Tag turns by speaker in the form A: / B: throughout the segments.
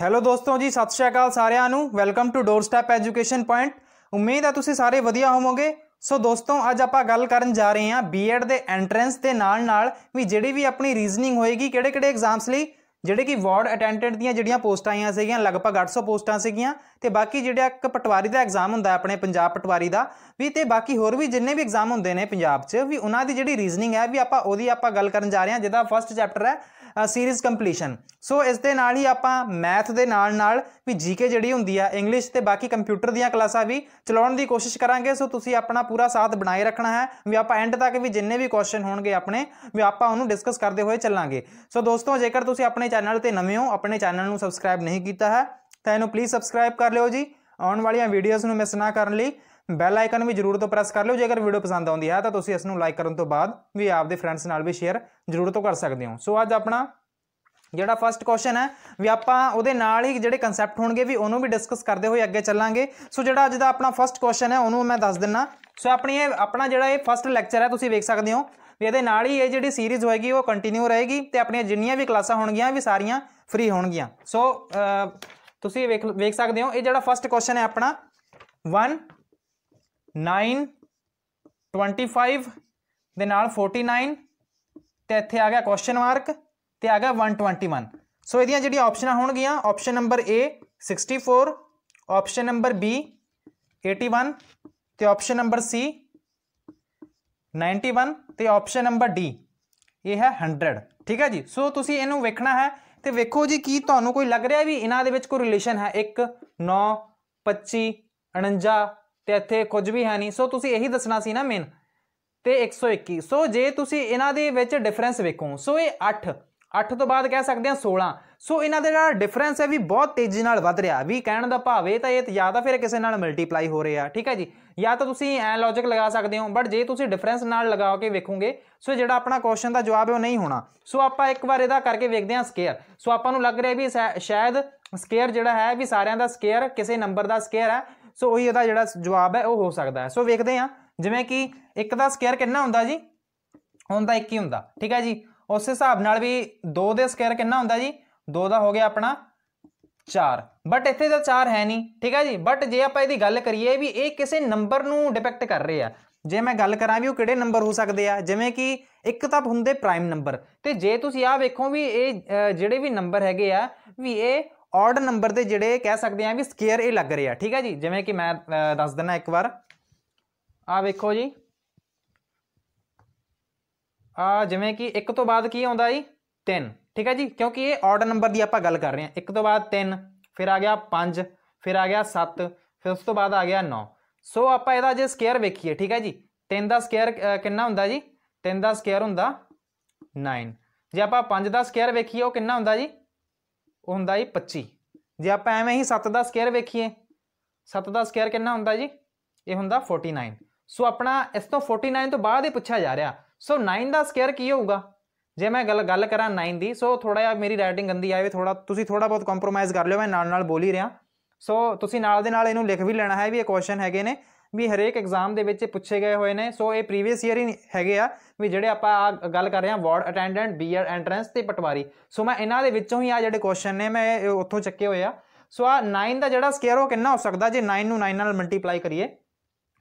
A: hello ਦੋਸਤੋ ਜੀ ਸਤਿ ਸ਼੍ਰੀ ਅਕਾਲ ਸਾਰਿਆਂ ਨੂੰ welcome to doorstep education point ਉਮੀਦ ਹੈ ਤੁਸੀਂ ਸਾਰੇ ਵਧੀਆ ਹੋਵੋਗੇ ਸੋ ਦੋਸਤੋ ਅੱਜ ਆਪਾਂ ਗੱਲ ਕਰਨ ਜਾ ਰਹੇ ਹਾਂ ਬੀਐਡ ਦੇ ਐਂਟਰੈਂਸ ਦੇ ਨਾਲ ਨਾਲ ਵੀ ਜਿਹੜੀ ਵੀ ਆਪਣੀ ਰੀਜ਼ਨਿੰਗ ਹੋਏਗੀ ਕਿਹੜੇ ਕਿਹੜੇ ਐਗਜ਼ਾਮਸ ਲਈ ਜਿਹੜੇ ਕਿ ਵਾਰਡ ਅਟੈਂਡੈਂਟ ਦੀਆਂ ਜਿਹੜੀਆਂ ਪੋਸਟਾਂ ਆਈਆਂ ਸੀਗੀਆਂ ਲਗਭਗ 800 ਪੋਸਟਾਂ ਸੀਗੀਆਂ ਤੇ ਬਾਕੀ ਜਿਹੜਾ ਇੱਕ ਪਟਵਾਰੀ ਦਾ ਐਗਜ਼ਾਮ ਹੁੰਦਾ ਆਪਣੇ ਪੰਜਾਬ ਪਟਵਾਰੀ ਦਾ ਵੀ ਤੇ ਬਾਕੀ ਹੋਰ ਵੀ ਜਿੰਨੇ ਵੀ ਐਗਜ਼ਾਮ ਹੁੰਦੇ ਨੇ ਪੰਜਾਬ 'ਚ ਵੀ ਉਹਨਾਂ ਦੀ ਜਿਹੜੀ ਰੀਜ਼ਨਿੰਗ ਹੈ ਵੀ ਆਪਾਂ ਉਹਦੀ ਆਪਾਂ ਗੱਲ ਕਰਨ ਜਾ ਰਹੇ ਹਾਂ ਜਿਹਦਾ ਫਸਟ ਚੈਪਟਰ ਹੈ ਸੀਰੀਜ਼ ਕੰਪਲੀਸ਼ਨ ਸੋ ਇਸ ਦੇ ਨਾਲ ਹੀ ਆਪਾਂ ਮੈਥ ਦੇ ਨਾਲ ਨਾਲ ਵੀ ਜੀਕੇ ਜਿਹੜੀ ਹੁੰਦੀ ਆ ਇੰਗਲਿਸ਼ ਤੇ ਬਾਕੀ ਕੰਪਿਊਟਰ ਦੀਆਂ ਕਲਾਸਾਂ ਵੀ ਚਲਾਉਣ ਦੀ ਕੋਸ਼ਿਸ਼ ਕਰਾਂਗੇ ਸੋ ਤੁਸੀਂ ਆਪਣਾ ਪੂਰਾ ਸਾਥ ਬਣਾਏ ਰੱਖਣਾ ਹੈ ਵੀ ਆਪਾਂ ਐਂਡ ਤੱਕ ਵੀ ਜਿੰਨੇ ਵੀ ਕੁਐਸਚਨ ਹੋਣਗੇ ਆਪਣੇ ਵੀ ਆਪਾਂ ਉਹਨੂੰ ਡਿਸਕਸ ਕਰਦੇ ਹੋਏ ਚੱਲਾਂਗੇ ਸੋ ਦੋਸਤੋ ਜੇਕਰ ਤੁਸੀਂ ਆਪਣੇ ਚੈਨਲ ਤੇ ਨਵੇਂ ਹੋ ਆਪਣੇ ਚੈਨਲ ਨੂੰ ਸਬਸਕ੍ਰਾਈਬ ਨਹੀਂ ਕੀਤਾ ਹੈ ਤਾਂ ਇਹਨੂੰ ਪਲੀਜ਼ ਸਬਸਕ੍ਰਾਈਬ ਕਰ ਲਿਓ ਜੀ ਆਉਣ ਵਾਲੀਆਂ ਵੀਡੀਓਜ਼ ਨੂੰ ਮਿਸ ਨਾ ਕਰਨ ਲਈ ਬੈਲ ਆਈਕਨ ਵੀ ਜ਼ਰੂਰ ਤੋਂ ਪ੍ਰੈਸ ਕਰ ਲਿਓ ਜੇਕਰ ਵੀਡੀਓ ਪਸੰਦ ਆਉਂਦੀ ਹੈ ਤਾਂ ਤੁਸੀਂ ਇਸ ਨੂੰ ਲਾਈਕ ਕਰਨ ਤੋਂ ਬਾਅਦ ਵੀ ਆਪਦੇ ਫਰੈਂਡਸ ਨਾਲ ਵੀ ਸ਼ੇਅਰ ਜ਼ਰੂਰ ਤੋਂ ਕਰ ਸਕਦੇ ਹੋ ਸੋ ਅੱਜ ਆਪਣਾ ਜਿਹੜਾ ਫਰਸਟ ਕੁਐਸਚਨ ਹੈ ਵੀ ਆਪਾਂ ਉਹਦੇ ਨਾਲ ਹੀ ਜਿਹੜੇ ਕਨਸੈਪਟ ਹੋਣਗੇ ਵੀ ਉਹਨੂੰ ਵੀ ਡਿਸਕਸ ਕਰਦੇ ਹੋਏ ਅੱਗੇ ਚੱਲਾਂਗੇ ਸੋ ਜਿਹੜਾ ਅੱਜ ਦਾ ਆਪਣਾ ਫਰਸਟ ਕੁਐਸਚਨ ਹੈ ਉਹਨੂੰ ਮੈਂ ਦੱਸ ਦਿੰਨਾ ਸੋ ਆਪਣੀ ਇਹ ਆਪਣਾ ਜਿਹੜਾ ਇਹ ਫਰਸਟ ਲੈਕਚਰ ਹੈ ਤੁਸੀਂ ਵੇਖ ਸਕਦੇ ਹੋ ਵੀ ਇਹਦੇ ਨਾਲ ਹੀ ਇਹ ਜਿਹੜੀ ਸੀਰੀਜ਼ ਹੋਏਗੀ ਉਹ ਕੰਟੀਨਿਊ ਰਹੇਗੀ ਤੇ ਆਪਣੀਆਂ ਜਿੰਨੀਆਂ ਵੀ ਕਲਾਸਾਂ ਹੋਣਗੀਆਂ ਵੀ ਸਾਰੀਆਂ ਫ੍ਰੀ ਹੋਣਗੀਆਂ ਸੋ ਤੁਸੀਂ ਵੇਖ ਵੇਖ ਸਕਦੇ ਹੋ ਇਹ ਜਿਹੜਾ ਫਰਸਟ ਕੁਐਸਚਨ ਹੈ ਆਪਣਾ 9 25 ਦੇ ਨਾਲ 49 ਤੇ ਇੱਥੇ ਆ ਗਿਆ ਕੁਐਸਚਨ ਮਾਰਕ ਤੇ ਆ ਗਿਆ 121 ਸੋ ਇਹਦੀਆਂ ਜਿਹੜੀਆਂ ਆਪਸ਼ਨਾਂ ਹੋਣਗੀਆਂ option number A 64 option number B 81 ਤੇ ਆਪਸ਼ਨ ਨੰਬਰ C 91 ਤੇ ਆਪਸ਼ਨ ਨੰਬਰ D ਇਹ ਹੈ 100 ਠੀਕ ਹੈ ਜੀ ਸੋ ਤੁਸੀਂ ਇਹਨੂੰ ਵੇਖਣਾ ਹੈ ਤੇ ਵੇਖੋ ਜੀ ਕੀ ਤੁਹਾਨੂੰ ਕੋਈ ਲੱਗ ਰਿਹਾ ਵੀ ਇਹਨਾਂ ਦੇ ਵਿੱਚ ਕੋਈ ਰਿਲੇਸ਼ਨ ਹੈ 1 9 25 49 ਤੇ ਇੱਥੇ ਕੁਝ ਵੀ ਹੈ ਨਹੀਂ ਸੋ ਤੁਸੀਂ ਇਹੀ ਦੱਸਣਾ ਸੀ ਨਾ ਮੇਨ ਤੇ 121 ਸੋ ਜੇ ਤੁਸੀਂ ਇਹਨਾਂ ਦੇ ਵਿੱਚ ਡਿਫਰੈਂਸ ਵੇਖੋ ਸੋ ਇਹ 8 8 ਤੋਂ ਬਾਅਦ ਕਹਿ ਸਕਦੇ ਹਾਂ 16 ਸੋ ਇਹਨਾਂ ਦਾ ਜਿਹੜਾ ਡਿਫਰੈਂਸ ਹੈ ਵੀ ਬਹੁਤ ਤੇਜ਼ੀ ਨਾਲ ਵਧ ਰਿਹਾ ਵੀ ਕਹਿਣ ਦਾ ਭਾਵ ਇਹ ਤਾਂ ਇਹ ਜਾਂ ਤਾਂ ਫਿਰ ਕਿਸੇ ਨਾਲ ਮਲਟੀਪਲਾਈ ਹੋ ਰਿਹਾ ਠੀਕ ਹੈ ਜੀ ਜਾਂ ਤਾਂ ਤੁਸੀਂ ਐ ਲੌਜੀਕ ਲਗਾ ਸਕਦੇ ਹੋ ਬਟ ਜੇ ਤੁਸੀਂ ਡਿਫਰੈਂਸ ਨਾਲ ਲਗਾ ਕੇ ਵੇਖੋਗੇ ਸੋ ਜਿਹੜਾ ਆਪਣਾ ਕੁਐਸਚਨ ਦਾ ਜਵਾਬ ਹੈ ਉਹ ਨਹੀਂ ਹੋਣਾ ਸੋ ਆਪਾਂ ਇੱਕ ਵਾਰ ਇਹਦਾ ਕਰਕੇ ਵੇਖਦੇ ਹਾਂ ਸਕੇਅਰ ਸੋ ਆਪਾਂ ਨੂੰ ਲੱਗ ਰਿਹਾ ਵੀ ਸ਼ਾਇਦ ਸਕੇਅਰ ਜਿਹੜਾ ਹੈ ਵੀ ਸਾਰਿਆਂ ਦਾ ਸਕੇਅਰ ਕਿਸੇ ਨੰਬਰ ਦਾ ਸਕੇਅਰ ਹੈ ਸੋ ਉਹੀ ਇਹਦਾ ਜਿਹੜਾ ਜਵਾਬ ਹੈ ਉਹ ਹੋ ਸਕਦਾ ਹੈ ਸੋ ਵੇਖਦੇ ਹਾਂ ਜਿਵੇਂ ਕਿ ਇੱਕ ਦਾ ਸਕੁਅਰ ਕਿੰਨਾ ਹੁੰਦਾ ਜੀ ਹੁੰਦਾ 1 ਹੀ ਹੁੰਦਾ ਠੀਕ ਹੈ ਜੀ ਉਸ ਹਿਸਾਬ ਨਾਲ ਵੀ 2 ਦੇ ਸਕੁਅਰ ਕਿੰਨਾ ਹੁੰਦਾ ਜੀ 2 ਦਾ ਹੋ ਗਿਆ ਆਪਣਾ 4 ਬਟ ਇੱਥੇ ਤਾਂ 4 ਹੈ ਨਹੀਂ ਠੀਕ ਹੈ ਜੀ ਬਟ ਜੇ ਆਪਾਂ ਇਹਦੀ ਗੱਲ ਕਰੀਏ ਵੀ ਇਹ ਕਿਸੇ ਨੰਬਰ ਨੂੰ ਡਿਪੈਕਟ ਕਰ ਰਹੇ ਆ ਜੇ ਮੈਂ ਗੱਲ ਕਰਾਂ ਵੀ ਉਹ ਕਿਹੜੇ ਨੰਬਰ ਹੋ ਸਕਦੇ ਆ ਜਿਵੇਂ ਕਿ ਇੱਕ ਤਾਂ ਹੁੰਦੇ ਪ੍ਰਾਈਮ ਨੰਬਰ ਤੇ ਜੇ ਤੁਸੀਂ ਆ ਵੇਖੋ ਵੀ ਇਹ ਜਿਹੜੇ ਵੀ ਨੰਬਰ ਹੈਗੇ ਆ ਵੀ ਇਹ ਆਡ ਨੰਬਰ ਦੇ ਜਿਹੜੇ ਕਹਿ ਸਕਦੇ ਆ ਵੀ ਸਕੇਅਰ ਇਹ ਲੱਗ ਰਿਹਾ ਠੀਕ ਹੈ ਜੀ ਜਿਵੇਂ ਕਿ ਮੈਂ ਦੱਸ ਦਿੰਨਾ ਇੱਕ ਵਾਰ ਆ ਵੇਖੋ ਜੀ ਆ ਜਿਵੇਂ ਕਿ ਇੱਕ ਤੋਂ ਬਾਅਦ ਕੀ ਆਉਂਦਾ ਜੀ 3 ਠੀਕ ਹੈ ਜੀ ਕਿਉਂਕਿ ਇਹ ਆਡ ਨੰਬਰ ਦੀ ਆਪਾਂ ਗੱਲ ਕਰ ਰਹੇ ਹਾਂ ਇੱਕ ਤੋਂ ਬਾਅਦ 3 ਫਿਰ ਆ ਗਿਆ 5 ਫਿਰ ਆ ਗਿਆ 7 ਫਿਰ ਉਸ ਤੋਂ ਬਾਅਦ ਆ ਗਿਆ 9 ਸੋ ਆਪਾਂ ਇਹਦਾ ਜੇ ਸਕੇਅਰ ਵੇਖੀਏ ਠੀਕ ਹੈ ਜੀ 3 ਦਾ ਸਕੇਅਰ ਕਿੰਨਾ ਹੁੰਦਾ ਜੀ 3 ਦਾ ਸਕੇਅਰ ਹੁੰਦਾ 9 ਜੇ ਆਪਾਂ 5 ਦਾ ਸਕੇਅਰ ਵੇਖੀਏ ਉਹ ਕਿੰਨਾ ਹੁੰਦਾ ਜੀ ਹੁੰਦਾ ਜੀ 25 ਜੇ ਆਪਾਂ ਐਵੇਂ ਹੀ 7 ਦਾ ਸਕੁਅਰ ਵੇਖੀਏ 7 ਦਾ ਸਕੁਅਰ ਕਿੰਨਾ ਹੁੰਦਾ ਜੀ ਇਹ ਹੁੰਦਾ 49 ਸੋ ਆਪਣਾ ਇਸ ਤੋਂ 49 ਤੋਂ ਬਾਅਦ ਹੀ ਪੁੱਛਿਆ ਜਾ ਰਿਹਾ ਸੋ 9 ਦਾ ਸਕੁਅਰ ਕੀ ਹੋਊਗਾ ਜੇ ਮੈਂ ਗੱਲ ਗੱਲ ਕਰਾਂ 9 ਦੀ ਸੋ ਥੋੜਾ ਜਿਹਾ ਮੇਰੀ ਰਾਈਟਿੰਗ ਗੰਦੀ ਆਵੇ ਥੋੜਾ ਤੁਸੀਂ ਥੋੜਾ ਬਹੁਤ ਕੰਪਰੋਮਾਈਜ਼ ਕਰ ਲਿਓ ਮੈਂ ਨਾਲ ਨਾਲ ਬੋਲ ਹੀ ਰਿਹਾ ਸੋ ਤੁਸੀਂ ਨਾਲ ਦੇ ਨਾਲ ਇਹਨੂੰ ਲਿਖ ਵੀ ਲੈਣਾ ਹੈ ਵੀ ਇਹ ਕੁਐਸਚਨ ਹੈਗੇ ਨੇ ਵੀ ਹਰੇਕ ਐਗਜ਼ਾਮ ਦੇ ਵਿੱਚ ਪੁੱਛੇ ਗਏ ਹੋਏ ਨੇ ਸੋ ਇਹ ਪ੍ਰੀਵੀਅਸ ਈਅਰ ਹੀ ਹੈਗੇ ਆ ਵੀ ਜਿਹੜੇ ਆਪਾਂ ਆ ਗੱਲ ਕਰ ਰਹੇ ਆ ਵਾਰਡ ਅਟੈਂਡੈਂਟ ਬੀਅਰ ਐਂਟਰੈਂਸ ਤੇ ਪਟਵਾਰੀ ਸੋ ਮੈਂ ਇਹਨਾਂ ਦੇ ਵਿੱਚੋਂ ਹੀ ਆ ਜਿਹੜੇ ਕੁਐਸਚਨ ਨੇ ਮੈਂ ਉੱਥੋਂ ਚੱਕੇ ਹੋਏ ਆ ਸੋ ਆ 9 ਦਾ ਜਿਹੜਾ ਸਕੇਅਰ ਉਹ ਕਿੰਨਾ ਹੋ ਸਕਦਾ ਜੇ 9 ਨੂੰ 9 ਨਾਲ ਮਲਟੀਪਲਾਈ ਕਰੀਏ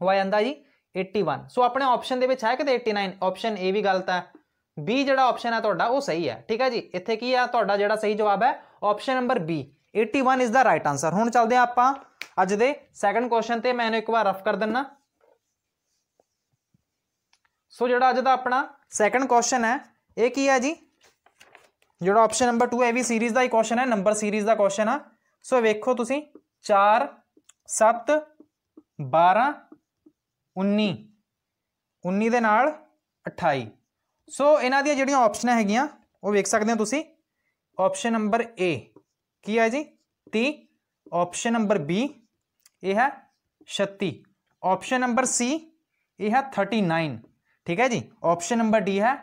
A: ਉਹ ਆ ਜਾਂਦਾ ਜੀ 81 ਸੋ ਆਪਣੇ ਆਪਸ਼ਨ ਦੇ ਵਿੱਚ ਹੈ ਕਿਤੇ 89 ਆਪਸ਼ਨ ਏ ਵੀ ਗਲਤ ਹੈ ਬੀ ਜਿਹੜਾ ਆਪਸ਼ਨ ਹੈ ਤੁਹਾਡਾ ਉਹ ਸਹੀ ਹੈ ਠੀਕ ਹੈ ਜੀ ਇੱਥੇ ਕੀ ਆ ਤੁਹਾਡਾ ਜਿਹੜਾ ਸਹੀ ਜਵਾਬ ਹੈ option number B 81 is the right answer ਹੁਣ ਚੱਲਦੇ ਆ ਆਪਾਂ ਅੱਜ ਦੇ ਸੈਕੰਡ ਕੁਐਸਚਨ ਤੇ ਮੈਂ ਇਹਨੂੰ ਇੱਕ ਵਾਰ ਰਫ ਕਰ ਦਿੰਨਾ ਸੋ ਜਿਹੜਾ ਅੱਜ ਦਾ ਆਪਣਾ ਸੈਕੰਡ ਕੁਐਸਚਨ ਹੈ ਇਹ ਕੀ ਹੈ ਜੀ ਜਿਹੜਾ ਆਪਸ਼ਨ ਨੰਬਰ 2 ਹੈ ਵੀ ਸੀਰੀਜ਼ ਦਾ ਹੀ ਕੁਐਸਚਨ ਹੈ ਨੰਬਰ ਸੀਰੀਜ਼ ਦਾ ਕੁਐਸਚਨ ਆ ਸੋ ਵੇਖੋ ਤੁਸੀਂ 4 7 12 19 19 ਦੇ ਨਾਲ 28 ਸੋ ਇਹਨਾਂ ਦੀਆਂ ਜਿਹੜੀਆਂ ਆਪਸ਼ਨਾਂ ਹੈਗੀਆਂ ਉਹ ਵੇਖ ਸਕਦੇ ਹੋ ਤੁਸੀਂ ਆਪਸ਼ਨ ਨੰਬਰ A ਕੀ ਹੈ ਜੀ 30 ਆਪਸ਼ਨ ਨੰਬਰ B ਇਹ ਹੈ 36 ਆਪਸ਼ਨ ਨੰਬਰ ਸੀ ਇਹ ਹੈ 39 ਠੀਕ ਹੈ ਜੀ ਆਪਸ਼ਨ ਨੰਬਰ ਡੀ ਹੈ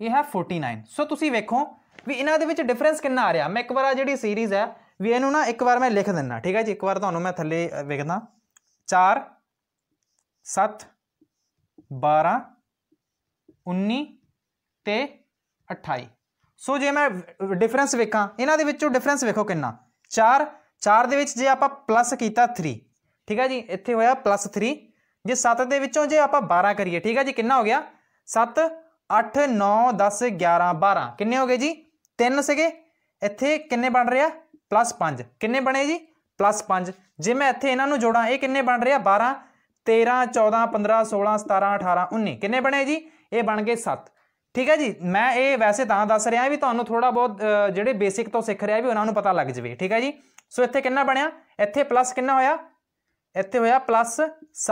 A: ਇਹ ਹੈ 49 ਸੋ ਤੁਸੀਂ ਵੇਖੋ ਵੀ ਇਹਨਾਂ ਦੇ ਵਿੱਚ ਡਿਫਰੈਂਸ ਕਿੰਨਾ ਆ ਰਿਹਾ ਮੈਂ ਇੱਕ ਵਾਰ ਆ ਜਿਹੜੀ ਸੀਰੀਜ਼ ਹੈ ਵੀ ਇਹਨੂੰ ਨਾ ਇੱਕ ਵਾਰ ਮੈਂ ਲਿਖ ਦਿੰਦਾ ਠੀਕ ਹੈ ਜੀ ਇੱਕ ਵਾਰ ਤੁਹਾਨੂੰ ਮੈਂ ਥੱਲੇ ਵੇਖਦਾ 4 7 12 19 ਤੇ 28 ਸੋ ਜੇ ਮੈਂ ਡਿਫਰੈਂਸ ਵੇਖਾਂ ਇਹਨਾਂ ਦੇ ਵਿੱਚੋਂ ਡਿਫਰੈਂਸ ਵੇਖੋ ਕਿੰਨਾ 4 4 ਦੇ ਵਿੱਚ ਜੇ ਆਪਾਂ ਪਲੱਸ ਕੀਤਾ 3 ਠੀਕ ਹੈ ਜੀ ਇੱਥੇ ਹੋਇਆ ਪਲੱਸ +3 ਜੇ 7 ਦੇ ਵਿੱਚੋਂ ਜੇ ਆਪਾਂ 12 ਕਰੀਏ ਠੀਕ ਹੈ ਜੀ ਕਿੰਨਾ ਹੋ ਗਿਆ 7 8 9 10 11 12 ਕਿੰਨੇ ਹੋ ਗਏ ਜੀ 3 ਸੀਗੇ ਇੱਥੇ ਕਿੰਨੇ ਬਣ ਰਿਹਾ ਪਲੱਸ +5 ਕਿੰਨੇ ਬਣੇ ਜੀ ਪਲੱਸ +5 ਜੇ ਮੈਂ ਇੱਥੇ ਇਹਨਾਂ ਨੂੰ ਜੋੜਾਂ ਇਹ ਕਿੰਨੇ ਬਣ ਰਿਹਾ 12 13 14 15 16 17 18 19 ਕਿੰਨੇ ਬਣੇ ਜੀ ਇਹ ਬਣ ਗਏ 7 ਠੀਕ ਹੈ ਜੀ ਮੈਂ ਇਹ ਵੈਸੇ ਤਾਂ ਦੱਸ ਰਿਹਾ ਵੀ ਤੁਹਾਨੂੰ ਥੋੜਾ ਬਹੁਤ ਜਿਹੜੇ ਬੇਸਿਕ ਤੋਂ ਸਿੱਖ ਰਿਹਾ ਵੀ ਉਹਨਾਂ ਨੂੰ ਪਤਾ ਲੱਗ ਜਵੇ ਠੀਕ ਹੈ ਜੀ ਸੋ ਇੱਥੇ ਕਿੰਨਾ ਬਣਿਆ ਇੱਥੇ ਪਲੱਸ ਕਿੰਨਾ ਹੋਇਆ ਇੱਥੇ ਹੋਇਆ ਪਲੱਸ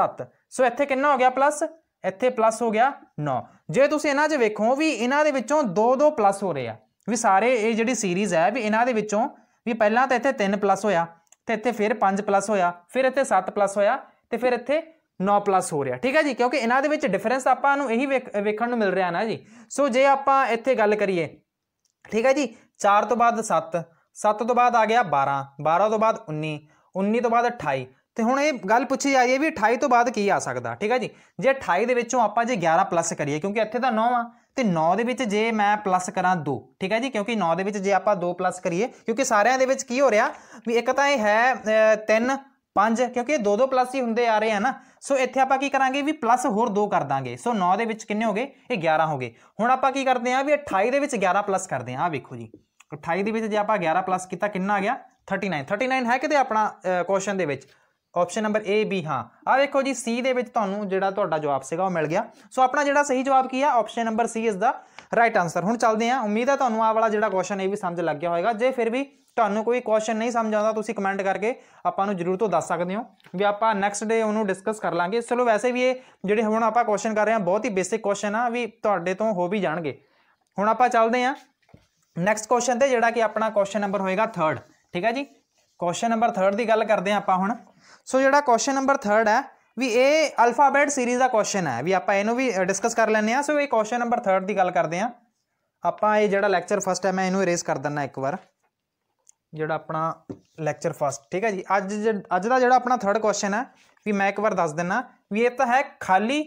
A: 7 ਸੋ ਇੱਥੇ ਕਿੰਨਾ ਹੋ ਗਿਆ ਪਲੱਸ ਇੱਥੇ ਪਲੱਸ ਹੋ ਗਿਆ 9 ਜੇ ਤੁਸੀਂ ਇਹਨਾਂ 'ਚ ਵੇਖੋ ਵੀ ਇਹਨਾਂ ਦੇ ਵਿੱਚੋਂ 2-2 ਪਲੱਸ ਹੋ ਰਹੇ ਆ ਵੀ ਸਾਰੇ ਇਹ ਜਿਹੜੀ ਸੀਰੀਜ਼ ਹੈ ਵੀ ਇਹਨਾਂ ਦੇ ਵਿੱਚੋਂ ਵੀ ਪਹਿਲਾਂ ਤਾਂ ਇੱਥੇ 3 ਪਲੱਸ ਹੋਇਆ ਤੇ ਇੱਥੇ ਫਿਰ 5 ਪਲੱਸ ਹੋਇਆ ਫਿਰ ਇੱਥੇ 7 ਪਲੱਸ ਹੋਇਆ ਤੇ ਫਿਰ ਇੱਥੇ 9 ਪਲੱਸ ਹੋ ਰਿਹਾ ਠੀਕ ਹੈ ਜੀ ਕਿਉਂਕਿ ਇਹਨਾਂ ਦੇ ਵਿੱਚ ਡਿਫਰੈਂਸ ਆਪਾਂ ਨੂੰ ਇਹੀ ਵੇਖਣ ਨੂੰ ਮਿਲ ਰਿਹਾ ਨਾ ਜੀ ਸੋ ਜੇ ਆਪਾਂ ਇੱਥੇ ਗੱਲ ਕਰੀਏ ਠੀਕ ਹੈ ਜੀ 4 ਤੋਂ ਬਾਅਦ 7 7 ਤੋਂ ਬਾਅਦ ਆ ਗਿਆ 12 12 ਤੋਂ ਬਾਅਦ 19 19 ਤੋਂ ਬਾਅਦ 28 ਤੇ ਹੁਣ ਇਹ ਗੱਲ ਪੁੱਛੀ ਜਾ ਰਹੀ ਹੈ ਵੀ 28 ਤੋਂ ਬਾਅਦ ਕੀ ਆ ਸਕਦਾ ਠੀਕ ਹੈ ਜੀ ਜੇ 28 ਦੇ ਵਿੱਚੋਂ ਆਪਾਂ ਜੇ 11 ਪਲੱਸ ਕਰੀਏ ਕਿਉਂਕਿ ਇੱਥੇ ਤਾਂ 9 ਆ ਤੇ 9 ਦੇ ਵਿੱਚ ਜੇ ਮੈਂ ਪਲੱਸ ਕਰਾਂ 2 ਠੀਕ ਹੈ ਜੀ ਕਿਉਂਕਿ 9 ਦੇ ਵਿੱਚ ਜੇ ਆਪਾਂ 2 ਪਲੱਸ ਕਰੀਏ ਕਿਉਂਕਿ ਸਾਰਿਆਂ ਦੇ ਵਿੱਚ ਕੀ ਹੋ ਰਿਹਾ ਵੀ ਇੱਕ ਤਾਂ ਇਹ ਹੈ 3 5 ਕਿਉਂਕਿ ਇਹ 2 2 ਪਲੱਸ ਹੀ ਹੁੰਦੇ ਆ ਰਹੇ ਆ ਨਾ ਸੋ ਇੱਥੇ ਆਪਾਂ ਕੀ ਕਰਾਂਗੇ ਵੀ ਪਲੱਸ ਹੋਰ 2 ਕਰ ਦਾਂਗੇ ਸੋ 9 ਦੇ ਵਿੱਚ ਕਿੰਨੇ ਹੋ ਗਏ ਇਹ 11 ਹੋ ਗਏ ਹੁਣ ਆਪਾਂ ਕੀ ਕਰਦੇ ਆ ਵੀ 28 ਦੇ ਵਿੱਚ 11 ਪਲੱਸ ਕਰਦੇ ਆ ਆ ਵੇਖੋ ਜੀ 28 ਦੇ ਵਿੱਚ ਜੇ ਆਪਾਂ 11 ਪਲੱਸ ਕੀਤਾ ਕਿੰਨਾ ਆ ਗਿਆ 39 39 ਹੈ ਕਿਤੇ ਆਪਣਾ ਕੁਐਸਚਨ ਦੇ ਵਿੱਚ ਆਪਸ਼ਨ ਨੰਬਰ A B ਹਾਂ ਆ ਵੇਖੋ ਜੀ C ਦੇ ਵਿੱਚ ਤੁਹਾਨੂੰ ਜਿਹੜਾ ਤੁਹਾਡਾ ਜਵਾਬ ਸੀਗਾ ਉਹ ਮਿਲ ਗਿਆ ਸੋ ਆਪਣਾ ਜਿਹੜਾ ਸਹੀ ਜਵਾਬ ਕੀ ਆ ਆਪਸ਼ਨ ਨੰਬਰ C ਇਸ ਦਾ ਰਾਈਟ ਆਨਸਰ ਹੁਣ ਚੱਲਦੇ ਆ ਉਮੀਦ ਆ ਤੁਹਾਨੂੰ ਆ ਵਾਲਾ ਜਿਹੜਾ ਕੁਐਸਚਨ ਇਹ ਵੀ ਸਮਝ ਲੱਗ ਗਿਆ ਹੋਵੇਗਾ ਜੇ ਫਿਰ ਵੀ ਤੁਹਾਨੂੰ ਕੋਈ ਕੁਐਸਚਨ ਨਹੀਂ ਸਮਝ ਆਉਂਦਾ ਤੁਸੀਂ ਕਮੈਂਟ ਕਰਕੇ ਆਪਾਂ ਨੂੰ ਜਰੂਰ ਤੋਂ ਦੱਸ ਸਕਦੇ ਹੋ ਵੀ ਆਪਾਂ ਨੈਕਸਟ ਡੇ ਉਹਨੂੰ ਡਿਸਕਸ ਕਰ ਲਾਂਗੇ ਚਲੋ ਵੈਸੇ ਵੀ ਇਹ ਜਿਹੜੇ ਹੁਣ ਆਪਾਂ ਕੁਐਸਚਨ ਕਰ ਰਹੇ ਆ ਬਹੁਤ ਹੀ ਬੇਸਿਕ ਕੁਐਸਚਨ ਆ ਵੀ ਤੁਹਾਡੇ ਤੋਂ ਹੋ ਵੀ ਜਾਣਗੇ ਹੁਣ ਆਪਾਂ ਚੱਲਦੇ ਆ ਨੈਕਸਟ ਕੁਐਸਚਨ ਤੇ ਜਿਹੜਾ ਕਿ ਆਪਣਾ ਕੁਐਸਚਨ ਨੰਬਰ ਹੋਏਗਾ 3 ਠੀਕ ਹੈ ਜੀ ਕੁਐਸਚਨ ਨੰਬਰ 3 ਦੀ ਗੱਲ ਕਰਦੇ ਆ ਆਪਾਂ ਹੁਣ ਸੋ ਜਿਹੜਾ ਕੁਐਸਚਨ ਨੰਬਰ 3 ਹੈ ਵੀ ਇਹ ਅਲਫਾਬੈਟ ਸੀਰੀਜ਼ ਦਾ ਕੁਐਸਚਨ ਹੈ ਵੀ ਆਪਾਂ ਇਹਨੂੰ ਵੀ ਡਿਸਕਸ ਕਰ ਲੈਣੇ ਆ ਸੋ ਇਹ ਕੁਐਸਚਨ ਨੰਬਰ 3 ਦੀ ਗੱਲ ਕਰਦੇ ਆ ਆਪਾਂ ਇਹ ਜਿਹੜਾ ਲੈਕਚਰ ਫਸਟ ਹੈ ਮੈਂ ਇਹਨੂੰ ਇਰੇਜ਼ ਕਰ ਦਿੰਨਾ ਇੱਕ ਵਾਰ ਜਿਹੜਾ ਆਪਣਾ ਲੈਕਚਰ ਫਸਟ ਠੀਕ ਹੈ ਜੀ ਅੱਜ ਅੱਜ ਦਾ ਜਿਹੜਾ ਆਪਣਾ 3rd ਕੁਐਸਚਨ ਹੈ ਵੀ ਮੈਂ ਇੱਕ ਵਾਰ ਦੱਸ ਦਿੰਨਾ ਵੀ ਇਹ ਤਾਂ ਹੈ ਖਾਲੀ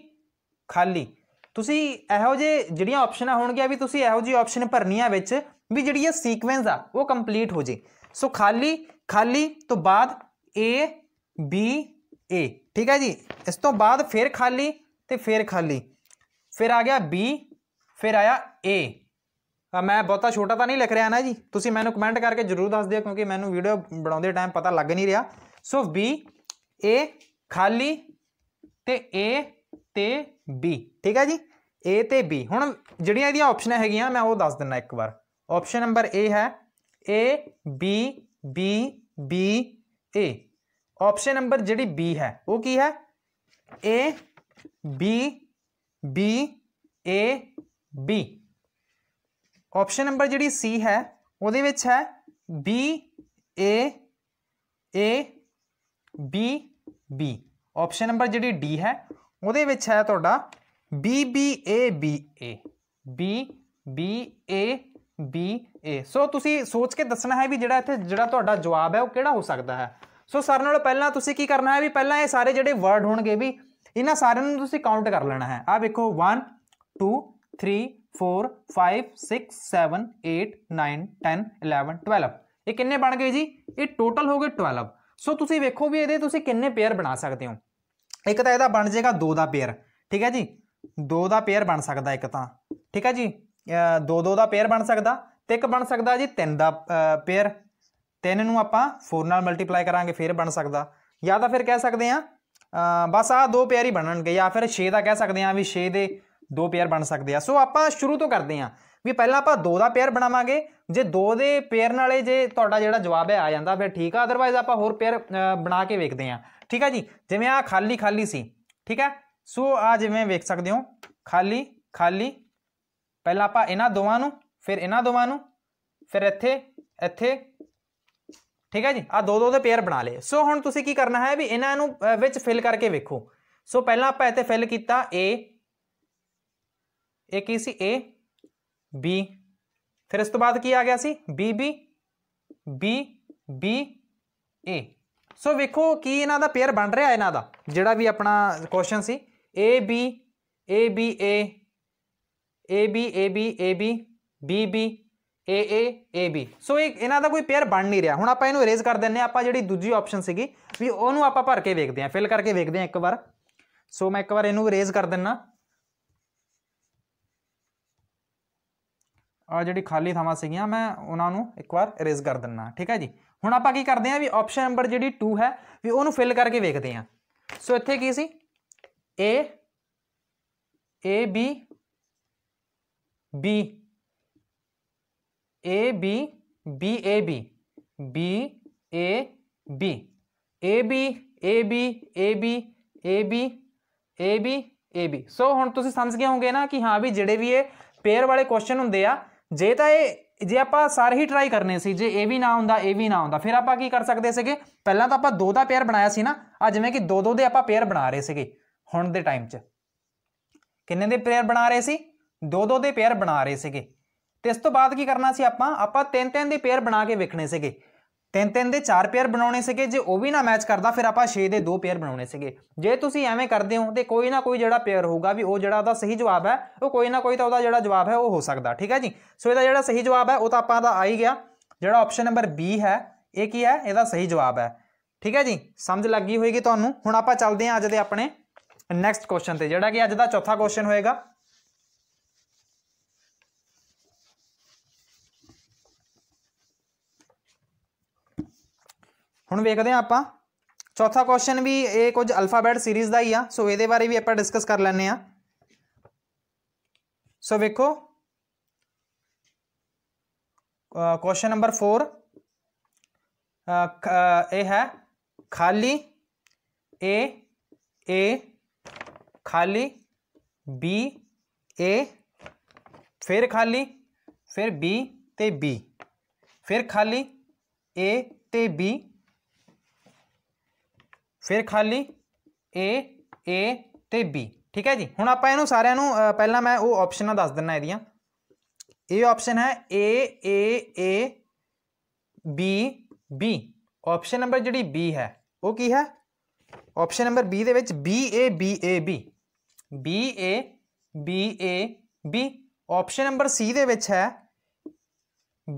A: ਖਾਲੀ ਤੁਸੀਂ ਇਹੋ ਜੇ ਜਿਹੜੀਆਂ ਆਪਸ਼ਨਾਂ ਹੋਣਗੀਆਂ ਵੀ ਤੁਸੀਂ ਇਹੋ ਜੀ ਆਪਸ਼ਨ ਭਰਨੀਆਂ ਵਿੱਚ ਵੀ ਜਿਹੜੀ ਇਹ ਸੀਕੁਐਂਸ ਆ ਉਹ ਕੰਪਲੀਟ ਹੋ ਜੇ ਸੋ ਖਾਲੀ ਖਾਲੀ ਤੋਂ ਬਾਅਦ A B A ਠੀਕ ਹੈ ਜੀ ਇਸ ਤੋਂ ਬਾਅਦ ਫਿਰ ਖਾਲੀ ਤੇ ਫਿਰ ਖਾਲੀ ਫਿਰ ਆ ਗਿਆ B ਫਿਰ ਆਇਆ A ਮੈਂ ਬਹੁਤਾ ਛੋਟਾ ਤਾਂ ਨਹੀਂ ਲਿਖ ਰਿਹਾ ਨਾ ਜੀ ਤੁਸੀਂ ਮੈਨੂੰ ਕਮੈਂਟ ਕਰਕੇ ਜਰੂਰ ਦੱਸ ਦਿਓ ਕਿਉਂਕਿ ਮੈਨੂੰ ਵੀਡੀਓ ਬਣਾਉਂਦੇ ਟਾਈਮ ਪਤਾ ਲੱਗ ਨਹੀਂ ਰਿਹਾ ਸੋ B A ਖਾਲੀ ਤੇ A ਤੇ B ਠੀਕ ਹੈ ਜੀ A ਤੇ B ਹੁਣ ਜਿਹੜੀਆਂ ਇਹਦੀਆਂ ਆਪਸ਼ਨਾਂ ਹੈਗੀਆਂ ਮੈਂ ਉਹ ਦੱਸ ਦਿੰਨਾ ਇੱਕ ਵਾਰ অপশন নাম্বার এ হ A B B B A option number ਜਿਹੜੀ ਬੀ ਹੈ ਉਹ ਕੀ ਹੈ A B B A B option number ਜਿਹੜੀ ਸੀ ਹੈ ਉਹਦੇ ਵਿੱਚ ਹੈ B A A B B option number ਜਿਹੜੀ ਡੀ ਹੈ ਉਹਦੇ ਵਿੱਚ ਹੈ ਤੁਹਾਡਾ B B A B A B B A B A so ਤੁਸੀਂ ਸੋਚ ਕੇ ਦੱਸਣਾ ਹੈ ਵੀ ਜਿਹੜਾ ਇੱਥੇ ਜਿਹੜਾ ਤੁਹਾਡਾ ਜਵਾਬ ਹੈ ਉਹ ਕਿਹੜਾ ਹੋ ਸਕਦਾ ਹੈ ਸੋ ਸਾਰਿਆਂ ਨਾਲੋਂ ਪਹਿਲਾਂ ਤੁਸੀਂ ਕੀ ਕਰਨਾ ਹੈ ਵੀ ਪਹਿਲਾਂ ਇਹ ਸਾਰੇ ਜਿਹੜੇ ਵਰਡ ਹੋਣਗੇ ਵੀ ਇਹਨਾਂ ਸਾਰਿਆਂ ਨੂੰ ਤੁਸੀਂ ਕਾਊਂਟ ਕਰ ਲੈਣਾ ਹੈ ਆ ਵੇਖੋ 1 2 3 4 5 6 7 8 9 10 11 12 ਇਹ ਕਿੰਨੇ ਬਣ ਗਏ ਜੀ ਇਹ ਟੋਟਲ ਹੋ ਗਏ 12 ਸੋ ਤੁਸੀਂ ਵੇਖੋ ਵੀ ਇਹਦੇ ਤੁਸੀਂ ਕਿੰਨੇ ਪੇਅਰ ਬਣਾ ਸਕਦੇ ਹੋ ਇੱਕ ਤਾਂ ਇਹਦਾ ਬਣ ਜਾਏਗਾ 2 ਦਾ ਪੇਅਰ ਠੀਕ ਹੈ ਜੀ 2 ਦਾ ਪੇਅਰ ਬਣ ਸਕਦਾ ਇੱਕ ਤਾਂ ਠੀਕ ਹੈ ਜੀ ਦੋ ਦੋ ਦਾ ਪੇਅਰ ਬਣ ਸਕਦਾ ਤੇ ਇੱਕ ਬਣ ਸਕਦਾ ਜੀ ਤਿੰਨ ਦਾ ਪੇਅਰ ਤਿੰਨ ਨੂੰ ਆਪਾਂ 4 ਨਾਲ ਮਲਟੀਪਲਾਈ ਕਰਾਂਗੇ ਫਿਰ ਬਣ ਸਕਦਾ ਜਾਂ ਤਾਂ ਫਿਰ ਕਹਿ ਸਕਦੇ ਆ ਬਸ ਆ ਦੋ ਪੇਅਰ ਹੀ ਬਣਨਗੇ ਜਾਂ ਫਿਰ 6 ਦਾ ਕਹਿ ਸਕਦੇ ਆ ਵੀ 6 ਦੇ ਦੋ ਪੇਅਰ ਬਣ ਸਕਦੇ ਆ ਸੋ ਆਪਾਂ ਸ਼ੁਰੂ ਤੋਂ ਕਰਦੇ ਆ ਵੀ ਪਹਿਲਾਂ ਆਪਾਂ ਦੋ ਦਾ ਪੇਅਰ ਬਣਾਵਾਂਗੇ ਜੇ ਦੋ ਦੇ ਪੇਅਰ ਨਾਲੇ ਜੇ ਤੁਹਾਡਾ ਜਿਹੜਾ ਜਵਾਬ ਹੈ ਆ ਜਾਂਦਾ ਫਿਰ ਠੀਕ ਆ ਅਦਰਵਾਇਜ਼ ਆਪਾਂ ਹੋਰ ਪੇਅਰ ਬਣਾ ਕੇ ਵੇਖਦੇ ਆ ਠੀਕ ਆ ਜੀ ਜਿਵੇਂ ਆ ਖਾਲੀ ਖਾਲੀ ਸੀ ਠੀਕ ਆ ਸੋ ਆ ਜਿਵੇਂ ਵੇਖ ਸਕਦੇ ਹੋ ਖਾਲੀ ਖਾਲੀ ਪਹਿਲਾਂ ਆਪਾਂ ਇਹਨਾਂ ਦੋਵਾਂ ਨੂੰ ਫਿਰ ਇਹਨਾਂ ਦੋਵਾਂ ਨੂੰ ਫਿਰ ਇੱਥੇ ਇੱਥੇ ਠੀਕ ਹੈ ਜੀ ਆ ਦੋ ਦੋ ਦੇ ਪੇਅਰ ਬਣਾ ਲਏ ਸੋ ਹੁਣ ਤੁਸੀਂ ਕੀ ਕਰਨਾ ਹੈ ਵੀ ਇਹਨਾਂ ਨੂੰ ਵਿੱਚ ਫਿਲ ਕਰਕੇ ਵੇਖੋ ਸੋ ਪਹਿਲਾਂ ਆਪਾਂ ਇੱਥੇ ਫਿਲ ਕੀਤਾ A ਇਹ ਕੀ ਸੀ A B ਫਿਰ ਇਸ ਤੋਂ ਬਾਅਦ ਕੀ ਆ ਗਿਆ ਸੀ B B B B A ਸੋ ਵੇਖੋ ਕੀ ਇਹਨਾਂ ਦਾ ਪੇਅਰ ਬਣ ਰਿਹਾ ਇਹਨਾਂ ਦਾ ਜਿਹੜਾ ਵੀ ਆਪਣਾ ਕੁਐਸਚਨ ਸੀ A B A B A AB AB AB BB AA AB so ਇਹ ਇਹਨਾਂ ਦਾ ਕੋਈ ਪੇਅਰ ਬਣ ਨਹੀਂ ਰਿਹਾ ਹੁਣ ਆਪਾਂ ਇਹਨੂੰ ਅਰੇਜ਼ ਕਰ ਦਿੰਨੇ ਆਪਾਂ ਜਿਹੜੀ ਦੂਜੀ ਆਪਸ਼ਨ ਸੀਗੀ ਵੀ ਉਹਨੂੰ ਆਪਾਂ ਭਰ ਕੇ ਵੇਖਦੇ ਆਂ ਫਿਲ ਕਰਕੇ ਵੇਖਦੇ ਆਂ ਇੱਕ ਵਾਰ ਸੋ ਮੈਂ ਇੱਕ ਵਾਰ ਇਹਨੂੰ ਅਰੇਜ਼ ਕਰ ਦਿੰਨਾ ਆ ਜਿਹੜੀ ਖਾਲੀ ਥਾਵਾਂ ਸੀਗੀਆਂ ਮੈਂ ਉਹਨਾਂ ਨੂੰ ਇੱਕ ਵਾਰ ਅਰੇਜ਼ ਕਰ ਦਿੰਨਾ ਠੀਕ ਹੈ ਜੀ ਹੁਣ ਆਪਾਂ ਕੀ ਕਰਦੇ ਆਂ ਵੀ ਆਪਸ਼ਨ ਨੰਬਰ ਜਿਹੜੀ 2 ਹੈ ਵੀ ਉਹਨੂੰ ਫਿਲ ਕਰਕੇ ਵੇਖਦੇ ਆਂ ਸੋ ਇੱਥੇ ਕੀ ਸੀ A A B B A B B A B B A B A B A B A B A B A B A B so ਹੁਣ ਤੁਸੀਂ ਸਮਝ ਗਏ ਹੋਗੇ ਨਾ ਕਿ ਹਾਂ ਵੀ ਜਿਹੜੇ ਵੀ ਇਹ ਪੇਅਰ ਵਾਲੇ ਕੁਐਸਚਨ ਹੁੰਦੇ ਆ ਜੇ ਤਾਂ ਇਹ ਜੇ ਆਪਾਂ ਸਾਰੇ ਹੀ ਟਰਾਈ ਕਰਨੇ ਸੀ ਜੇ ਇਹ ਵੀ ਨਾ ਹੁੰਦਾ ਇਹ ਵੀ ਨਾ ਹੁੰਦਾ ਫਿਰ ਆਪਾਂ ਕੀ ਕਰ ਸਕਦੇ ਸੀਗੇ ਪਹਿਲਾਂ ਤਾਂ ਆਪਾਂ ਦੋ ਦਾ ਪੇਅਰ ਬਣਾਇਆ ਸੀ ਨਾ ਆ ਜਿਵੇਂ ਕਿ ਦੋ ਦੋ ਦੇ ਆਪਾਂ ਪੇਅਰ ਬਣਾ ਰਹੇ ਸੀਗੇ ਹੁਣ ਦੇ ਟਾਈਮ 'ਚ ਕਿੰਨੇ ਦੇ ਪੇਅਰ ਬਣਾ ਰਹੇ ਸੀ ਦੋ ਦੋ ਦੇ ਪੇਅਰ ਬਣਾ ਰਹੇ ਸੀਗੇ ਤੇ ਇਸ ਤੋਂ ਬਾਅਦ ਕੀ ਕਰਨਾ ਸੀ ਆਪਾਂ ਆਪਾਂ ਤਿੰਨ ਤਿੰਨ ਦੇ ਪੇਅਰ ਬਣਾ ਕੇ ਵੇਖਣੇ ਸੀਗੇ ਤਿੰਨ ਤਿੰਨ ਦੇ ਚਾਰ ਪੇਅਰ ਬਣਾਉਣੇ ਸੀਗੇ ਜੇ ਉਹ ਵੀ ਨਾ ਮੈਚ ਕਰਦਾ ਫਿਰ ਆਪਾਂ 6 ਦੇ ਦੋ ਪੇਅਰ ਬਣਾਉਣੇ ਸੀਗੇ ਜੇ ਤੁਸੀਂ ਐਵੇਂ ਕਰਦੇ ਹੋ ਤੇ ਕੋਈ ਨਾ ਕੋਈ ਜਿਹੜਾ ਪੇਅਰ ਹੋਊਗਾ ਵੀ ਉਹ ਜਿਹੜਾ ਉਹਦਾ ਸਹੀ ਜਵਾਬ ਹੈ ਉਹ ਕੋਈ ਨਾ ਕੋਈ ਤਾਂ ਉਹਦਾ ਜਿਹੜਾ ਜਵਾਬ ਹੈ ਉਹ ਹੋ ਸਕਦਾ ਠੀਕ ਹੈ ਜੀ ਸੋ ਇਹਦਾ ਜਿਹੜਾ ਸਹੀ ਜਵਾਬ ਹੈ ਉਹ ਤਾਂ ਆਪਾਂ ਦਾ ਆ ਹੀ ਗਿਆ ਜਿਹੜਾ ਆਪਸ਼ਨ ਨੰਬਰ B ਹੈ ਇਹ ਕੀ ਹੈ ਇਹਦਾ ਸਹੀ ਜਵਾਬ ਹੈ ਠੀਕ ਹੈ ਜੀ ਸਮਝ ਲੱਗੀ ਹੋਏਗੀ ਤੁਹਾਨੂੰ ਹੁਣ ਆਪਾਂ ਚੱਲਦੇ ਹਾਂ ਅੱਜ ਦੇ ਆਪਣੇ ਨੈਕਸਟ ਕੁਐਸਚਨ ਤੇ ਜਿਹੜਾ ਕਿ ਅੱਜ ਦਾ ਚੌਥਾ ਕੁਐਸਚਨ ਹੋਏਗਾ ਹੁਣ ਵੇਖਦੇ ਆ ਆਪਾਂ ਚੌਥਾ ਕੁਐਸਚਨ ਵੀ ਇਹ ਕੁਝ ਅਲਫਾਬੈਟ ਸੀਰੀਜ਼ ਦਾ ਹੀ ਆ ਸੋ ਇਹਦੇ ਬਾਰੇ ਵੀ ਆਪਾਂ ਡਿਸਕਸ ਕਰ ਲੈਣੇ ਆ ਸੋ ਵੇਖੋ ਕੁਐਸਚਨ ਨੰਬਰ 4 ਇਹ ਹੈ ਖਾਲੀ A A ਖਾਲੀ B A ਫਿਰ ਖਾਲੀ ਫਿਰ B ਤੇ B ਫਿਰ ਖਾਲੀ A ਤੇ B ਫਿਰ ਖਾਲੀ A A ਤੇ B ਠੀਕ ਹੈ ਜੀ ਹੁਣ ਆਪਾਂ ਇਹਨੂੰ ਸਾਰਿਆਂ ਨੂੰ ਪਹਿਲਾਂ ਮੈਂ ਉਹ ਆਪਸ਼ਨਾਂ ਦੱਸ ਦਿੰਨਾ ਇਹਦੀਆਂ ਇਹ ਆਪਸ਼ਨ ਹੈ A A A B B option number ਜਿਹੜੀ B ਹੈ ਉਹ ਕੀ ਹੈ ਆਪਸ਼ਨ ਨੰਬਰ B ਦੇ ਵਿੱਚ B A B A B B A B A B option number C ਦੇ ਵਿੱਚ ਹੈ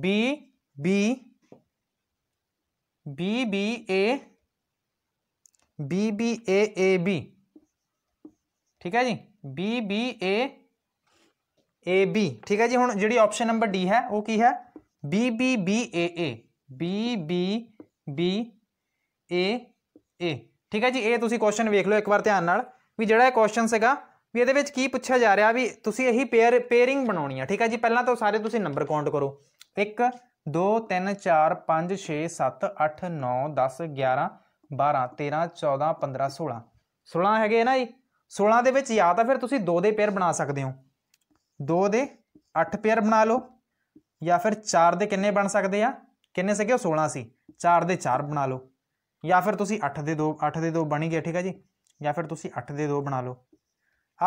A: B B B B A B B A A B ਠੀਕ ਹੈ ਜੀ B B A A B ਠੀਕ ਹੈ ਜੀ ਹੁਣ ਜਿਹੜੀ ਆਪਸ਼ਨ ਨੰਬਰ ਡੀ ਹੈ ਉਹ ਕੀ ਹੈ B B B A A B B B A A ਠੀਕ ਹੈ ਜੀ ਇਹ ਤੁਸੀਂ ਕੁਐਸਚਨ ਵੇਖ ਲਓ ਇੱਕ ਵਾਰ ਧਿਆਨ ਨਾਲ ਵੀ ਜਿਹੜਾ ਇਹ ਕੁਐਸਚਨ ਸੀਗਾ ਵੀ ਇਹਦੇ ਵਿੱਚ ਕੀ ਪੁੱਛਿਆ ਜਾ ਰਿਹਾ ਵੀ ਤੁਸੀਂ ਇਹੀ ਪੇਅਰ ਪੇਅਰਿੰਗ ਬਣਾਉਣੀ ਆ ਠੀਕ ਹੈ ਜੀ ਪਹਿਲਾਂ ਤਾਂ ਸਾਰੇ ਤੁਸੀਂ ਨੰਬਰ ਕਾਊਂਟ ਕਰੋ 1 2 3 4 5 6 7 8 9 10 11 12 13 14 15 16 16 ਹੈਗੇ ਨਾ ਜੀ 16 ਦੇ ਵਿੱਚ ਜਾਂ ਤਾਂ ਫਿਰ ਤੁਸੀਂ 2 ਦੇ ਪੇਅਰ ਬਣਾ ਸਕਦੇ ਹੋ 2 ਦੇ 8 ਪੇਅਰ ਬਣਾ ਲਓ ਜਾਂ ਫਿਰ 4 ਦੇ ਕਿੰਨੇ ਬਣ ਸਕਦੇ ਆ ਕਿੰਨੇ ਸੀਗੇ ਉਹ 16 ਸੀ 4 ਦੇ 4 ਬਣਾ ਲਓ ਜਾਂ ਫਿਰ ਤੁਸੀਂ 8 ਦੇ 2 8 ਦੇ 2 ਬਣ ਗਏ ਠੀਕ ਹੈ ਜੀ ਜਾਂ ਫਿਰ ਤੁਸੀਂ 8 ਦੇ 2 ਬਣਾ ਲਓ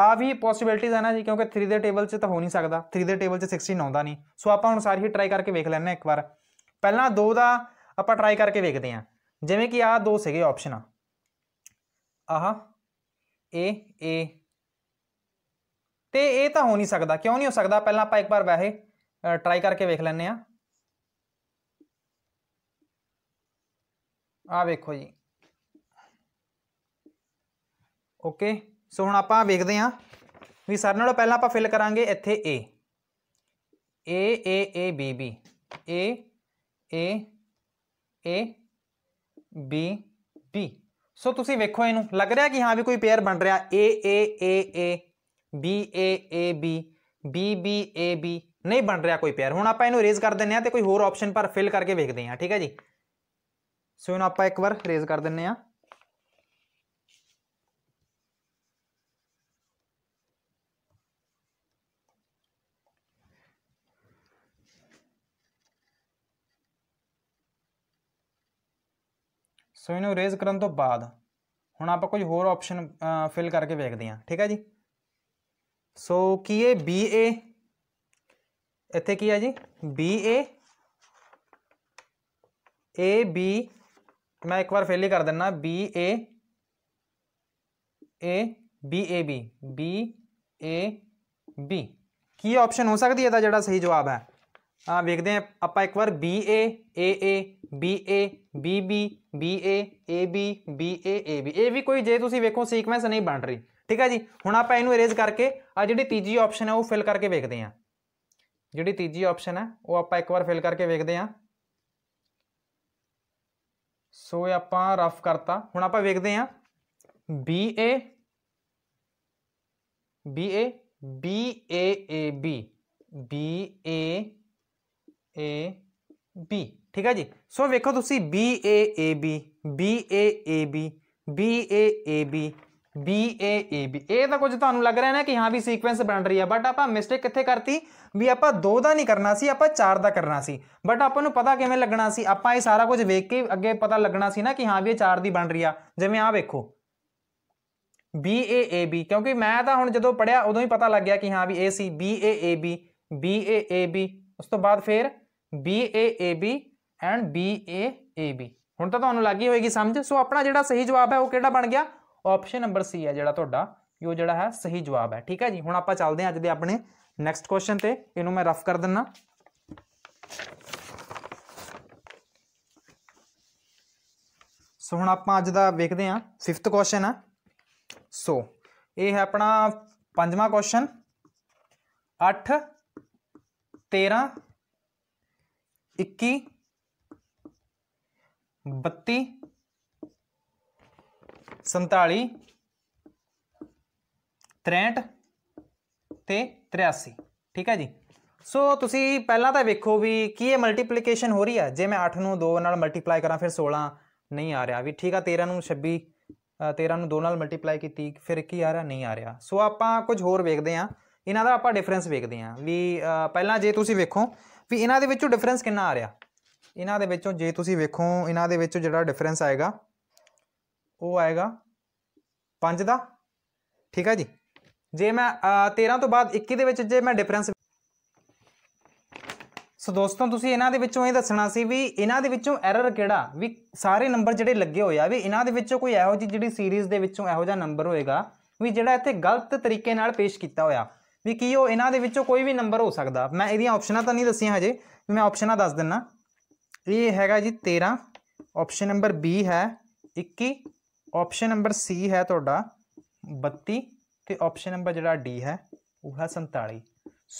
A: ਆ ਵੀ ਪੋਸਿਬਿਲਟੀਜ਼ ਹਨ ਨਾ ਜੀ ਕਿਉਂਕਿ 3 ਦੇ ਟੇਬਲ 'ਚ ਤਾਂ ਹੋ ਨਹੀਂ ਸਕਦਾ 3 ਦੇ ਟੇਬਲ 'ਚ 16 ਆਉਂਦਾ ਨਹੀਂ ਸੋ ਆਪਾਂ ਹੁਣ ਸਾਰੀ ਹੀ ਟਰਾਈ ਕਰਕੇ ਵੇਖ ਲੈਣਾ ਇੱਕ ਵਾਰ ਪਹਿਲਾਂ 2 ਦਾ ਆਪਾਂ ਟਰਾਈ ਕਰਕੇ ਵੇਖਦੇ ਆਂ ਜਿਵੇਂ ਕਿ ਆਹ ਦੋ ਸੀਗੇ ਆਪਸ਼ਨ ਆ ਆਹ ਏ ਏ ਤੇ ਇਹ ਤਾਂ ਹੋ ਨਹੀਂ ਸਕਦਾ ਕਿਉਂ ਨਹੀਂ ਹੋ ਸਕਦਾ ਪਹਿਲਾਂ ਆਪਾਂ ਇੱਕ ਵਾਰ ਵੈਸੇ ਟਰਾਈ ਕਰਕੇ ਵੇਖ ਲੈਣੇ ਆ ਆ ਵੇਖੋ ਜੀ ਓਕੇ ਸੋ ਹੁਣ ਆਪਾਂ ਵੇਖਦੇ ਆ ਵੀ ਸਾਰਿਆਂ ਨਾਲੋਂ ਪਹਿਲਾਂ ਆਪਾਂ ਫਿਲ ਕਰਾਂਗੇ ਇੱਥੇ A A A A B B A A A B B so ਤੁਸੀਂ ਵੇਖੋ ਇਹਨੂੰ ਲੱਗ ਰਿਹਾ ਕਿ ਹਾਂ ਵੀ ਕੋਈ ਪੇਅਰ ਬਣ ਰਿਹਾ A A A A B A A B B B A B ਨਹੀਂ ਬਣ ਰਿਹਾ ਕੋਈ ਪੇਅਰ ਹੁਣ ਆਪਾਂ ਇਹਨੂੰ ਰੇਜ਼ ਕਰ ਦਿੰਨੇ ਆ ਤੇ ਕੋਈ ਹੋਰ ਆਪਸ਼ਨ ਪਰ ਫਿਲ ਕਰਕੇ ਵੇਖਦੇ ਆ ਠੀਕ ਹੈ ਜੀ ਸੋ ਇਹਨੂੰ ਆਪਾਂ ਇੱਕ ਵਾਰ ਰੇਜ਼ ਕਰ ਦਿੰਨੇ ਆ ਸੋ ਇਹਨੂੰ ਰੇਜ਼ ਕਰਨ ਤੋਂ ਬਾਅਦ ਹੁਣ ਆਪਾਂ ਕੁਝ ਹੋਰ ਆਪਸ਼ਨ ਫਿਲ ਕਰਕੇ ਵੇਖਦੇ ਹਾਂ ਠੀਕ ਹੈ ਜੀ ਸੋ ਕੀ ਇਹ BA ਇੱਥੇ ਕੀ ਹੈ ਜੀ BA AB ਮੈਂ ਇੱਕ ਵਾਰ ਫੇਲ ਹੀ ਕਰ ਦਿੰਨਾ BA A BAB ਬੀ ਕੀ ਆਪਸ਼ਨ ਹੋ ਸਕਦੀ ਹੈ ਦਾ ਜਿਹੜਾ ਸਹੀ ਜਵਾਬ ਹੈ ਆ ਵੇਖਦੇ ਆ ਆਪਾਂ ਇੱਕ ਵਾਰ BA AA BA BB BA AB BA AB ਇਹ ਵੀ ਕੋਈ ਜੇ ਤੁਸੀਂ ਵੇਖੋ ਸੀਕੁਐਂਸ ਨਹੀਂ ਬਣ ਰਹੀ ਠੀਕ ਹੈ ਜੀ ਹੁਣ ਆਪਾਂ ਇਹਨੂੰ ਅਰੇਜ਼ ਕਰਕੇ ਆ ਜਿਹੜੀ ਤੀਜੀ ਆਪਸ਼ਨ ਹੈ ਉਹ ਫਿਲ ਕਰਕੇ ਵੇਖਦੇ ਆ ਜਿਹੜੀ ਤੀਜੀ ਆਪਸ਼ਨ ਹੈ ਉਹ ਆਪਾਂ ਇੱਕ ਵਾਰ ਫਿਲ ਕਰਕੇ ਵੇਖਦੇ ਆ ਸੋ ਇਹ ਆਪਾਂ ਰਫ ਕਰਤਾ ਹੁਣ ਆਪਾਂ ਵੇਖਦੇ ਆ BA BA AB BA A B ਠੀਕ ਹੈ ਜੀ ਸੋ ਵੇਖੋ ਤੁਸੀਂ B A A B B A A B B A A B B A A B ਇਹ ਤਾਂ ਕੁਝ ਤੁਹਾਨੂੰ ਲੱਗ ਰਿਹਾ ਨਾ ਕਿ ਹਾਂ ਵੀ ਸੀਕੁਐਂਸ ਬਣ ਰਹੀ ਹੈ ਬਟ ਆਪਾਂ ਮਿਸਟੇਕ ਕਿੱਥੇ ਕਰਤੀ ਵੀ ਆਪਾਂ ਦੋ ਦਾ ਨਹੀਂ ਕਰਨਾ ਸੀ ਆਪਾਂ ਚਾਰ ਦਾ ਕਰਨਾ ਸੀ ਬਟ ਆਪਾਂ ਨੂੰ ਪਤਾ ਕਿਵੇਂ ਲੱਗਣਾ ਸੀ ਆਪਾਂ ਇਹ ਸਾਰਾ ਕੁਝ ਵੇਖ ਕੇ ਅੱਗੇ ਪਤਾ ਲੱਗਣਾ ਸੀ ਨਾ ਕਿ ਹਾਂ ਵੀ ਇਹ ਚਾਰ ਦੀ ਬਣ ਰਹੀ ਆ ਜਿਵੇਂ ਆਹ ਵੇਖੋ B A A B ਕਿਉਂਕਿ ਮੈਂ ਤਾਂ ਹੁਣ ਜਦੋਂ ਪੜਿਆ ਉਦੋਂ ਹੀ ਪਤਾ ਲੱਗ ਗਿਆ ਕਿ ਹਾਂ ਵੀ ਇਹ ਸੀ B A A B B A A B ਉਸ ਤੋਂ ਬਾਅਦ ਫੇਰ BAAB ਐਂਡ BAAB ਹੁਣ ਤਾਂ ਤੁਹਾਨੂੰ ਲੱਗੀ ਹੋਏਗੀ ਸਮਝ ਸੋ ਆਪਣਾ ਜਿਹੜਾ ਸਹੀ ਜਵਾਬ ਹੈ ਉਹ ਕਿਹੜਾ ਬਣ ਗਿਆ ਆਪਸ਼ਨ ਨੰਬਰ ਸੀ ਹੈ ਜਿਹੜਾ ਤੁਹਾਡਾ ਇਹ ਜਿਹੜਾ ਹੈ ਸਹੀ ਜਵਾਬ ਹੈ ਠੀਕ ਹੈ ਜੀ ਹੁਣ ਆਪਾਂ ਚੱਲਦੇ ਹਾਂ ਅੱਜ ਦੇ ਆਪਣੇ ਨੈਕਸਟ ਕੁਐਸਚਨ ਤੇ ਇਹਨੂੰ ਮੈਂ ਰਫ ਕਰ ਦਿੰਨਾ ਸੋ ਹੁਣ ਆਪਾਂ ਅੱਜ ਦਾ ਵੇਖਦੇ ਹਾਂ 5th ਕੁਐਸਚਨ ਆ ਸੋ ਇਹ ਹੈ ਆਪਣਾ ਪੰਜਵਾਂ ਕੁਐਸਚਨ 8 13 21 32 47 63 ਤੇ 83 ਠੀਕ ਹੈ ਜੀ ਸੋ ਤੁਸੀਂ ਪਹਿਲਾਂ ਤਾਂ ਵੇਖੋ ਵੀ ਕੀ ਇਹ ਮਲਟੀਪਲੀਕੇਸ਼ਨ ਹੋ ਰਹੀ ਹੈ ਜੇ ਮੈਂ 8 ਨੂੰ 2 ਨਾਲ ਮਲਟੀਪਲਾਈ ਕਰਾਂ ਫਿਰ 16 ਨਹੀਂ ਆ ਰਿਹਾ ਵੀ ਠੀਕ ਆ 13 ਨੂੰ 26 13 ਨੂੰ 2 ਨਾਲ ਮਲਟੀਪਲਾਈ ਕੀਤੀ ਫਿਰ 21 ਆ ਰਿਹਾ ਨਹੀਂ ਆ ਰਿਹਾ ਸੋ ਆਪਾਂ ਕੁਝ ਹੋਰ ਵੇਖਦੇ ਆ ਇਹਨਾਂ ਦਾ ਆਪਾਂ ਡਿਫਰੈਂਸ ਵੇਖਦੇ ਆ ਵੀ ਪਹਿਲਾਂ ਜੇ ਤੁਸੀਂ ਵੇਖੋ ਵੀ ਇਹਨਾਂ ਦੇ ਵਿੱਚੋਂ ਡਿਫਰੈਂਸ ਕਿੰਨਾ ਆ ਰਿਹਾ ਇਹਨਾਂ ਦੇ ਵਿੱਚੋਂ ਜੇ ਤੁਸੀਂ ਵੇਖੋ ਇਹਨਾਂ ਦੇ ਵਿੱਚੋਂ ਜਿਹੜਾ ਡਿਫਰੈਂਸ ਆਏਗਾ ਉਹ ਆਏਗਾ 5 ਦਾ ਠੀਕ ਹੈ ਜੀ ਜੇ ਮੈਂ 13 ਤੋਂ ਬਾਅਦ 21 ਦੇ ਵਿੱਚ ਜੇ ਮੈਂ ਡਿਫਰੈਂਸ ਸੋ ਦੋਸਤੋ ਤੁਸੀਂ ਇਹਨਾਂ ਦੇ ਵਿੱਚੋਂ ਇਹ ਦੱਸਣਾ ਸੀ ਵੀ ਇਹਨਾਂ ਦੇ ਵਿੱਚੋਂ ਐਰਰ ਕਿਹੜਾ ਵੀ ਸਾਰੇ ਨੰਬਰ ਜਿਹੜੇ ਲੱਗੇ ਹੋਏ ਆ ਵੀ ਇਹਨਾਂ ਦੇ ਵਿੱਚੋਂ ਕੋਈ ਇਹੋ ਜਿਹੀ ਜਿਹੜੀ ਸੀਰੀਜ਼ ਦੇ ਵਿੱਚੋਂ ਇਹੋ ਜਿਹਾ ਨੰਬਰ ਹੋਏਗਾ ਵੀ ਜਿਹੜਾ ਇੱਥੇ ਗਲਤ ਤਰੀਕੇ ਨਾਲ ਪੇਸ਼ ਕੀਤਾ ਹੋਇਆ ਵੀ ਕੀ ਉਹ ਇਹਨਾਂ ਦੇ ਵਿੱਚੋਂ ਕੋਈ ਵੀ ਨੰਬਰ ਹੋ ਸਕਦਾ ਮੈਂ ਇਹਦੀਆਂ ਆਪਸ਼ਨਾਂ ਤਾਂ ਨਹੀਂ ਦੱਸੀਆਂ ਹਜੇ ਮੈਂ ਆਪਸ਼ਨਾਂ ਦੱਸ ਦਿੰਨਾ ਇਹ ਹੈਗਾ ਜੀ 13 ਆਪਸ਼ਨ ਨੰਬਰ B ਹੈ 21 ਆਪਸ਼ਨ ਨੰਬਰ C ਹੈ ਤੁਹਾਡਾ 32 ਤੇ ਆਪਸ਼ਨ ਨੰਬਰ ਜਿਹੜਾ D ਹੈ ਉਹ ਹੈ 47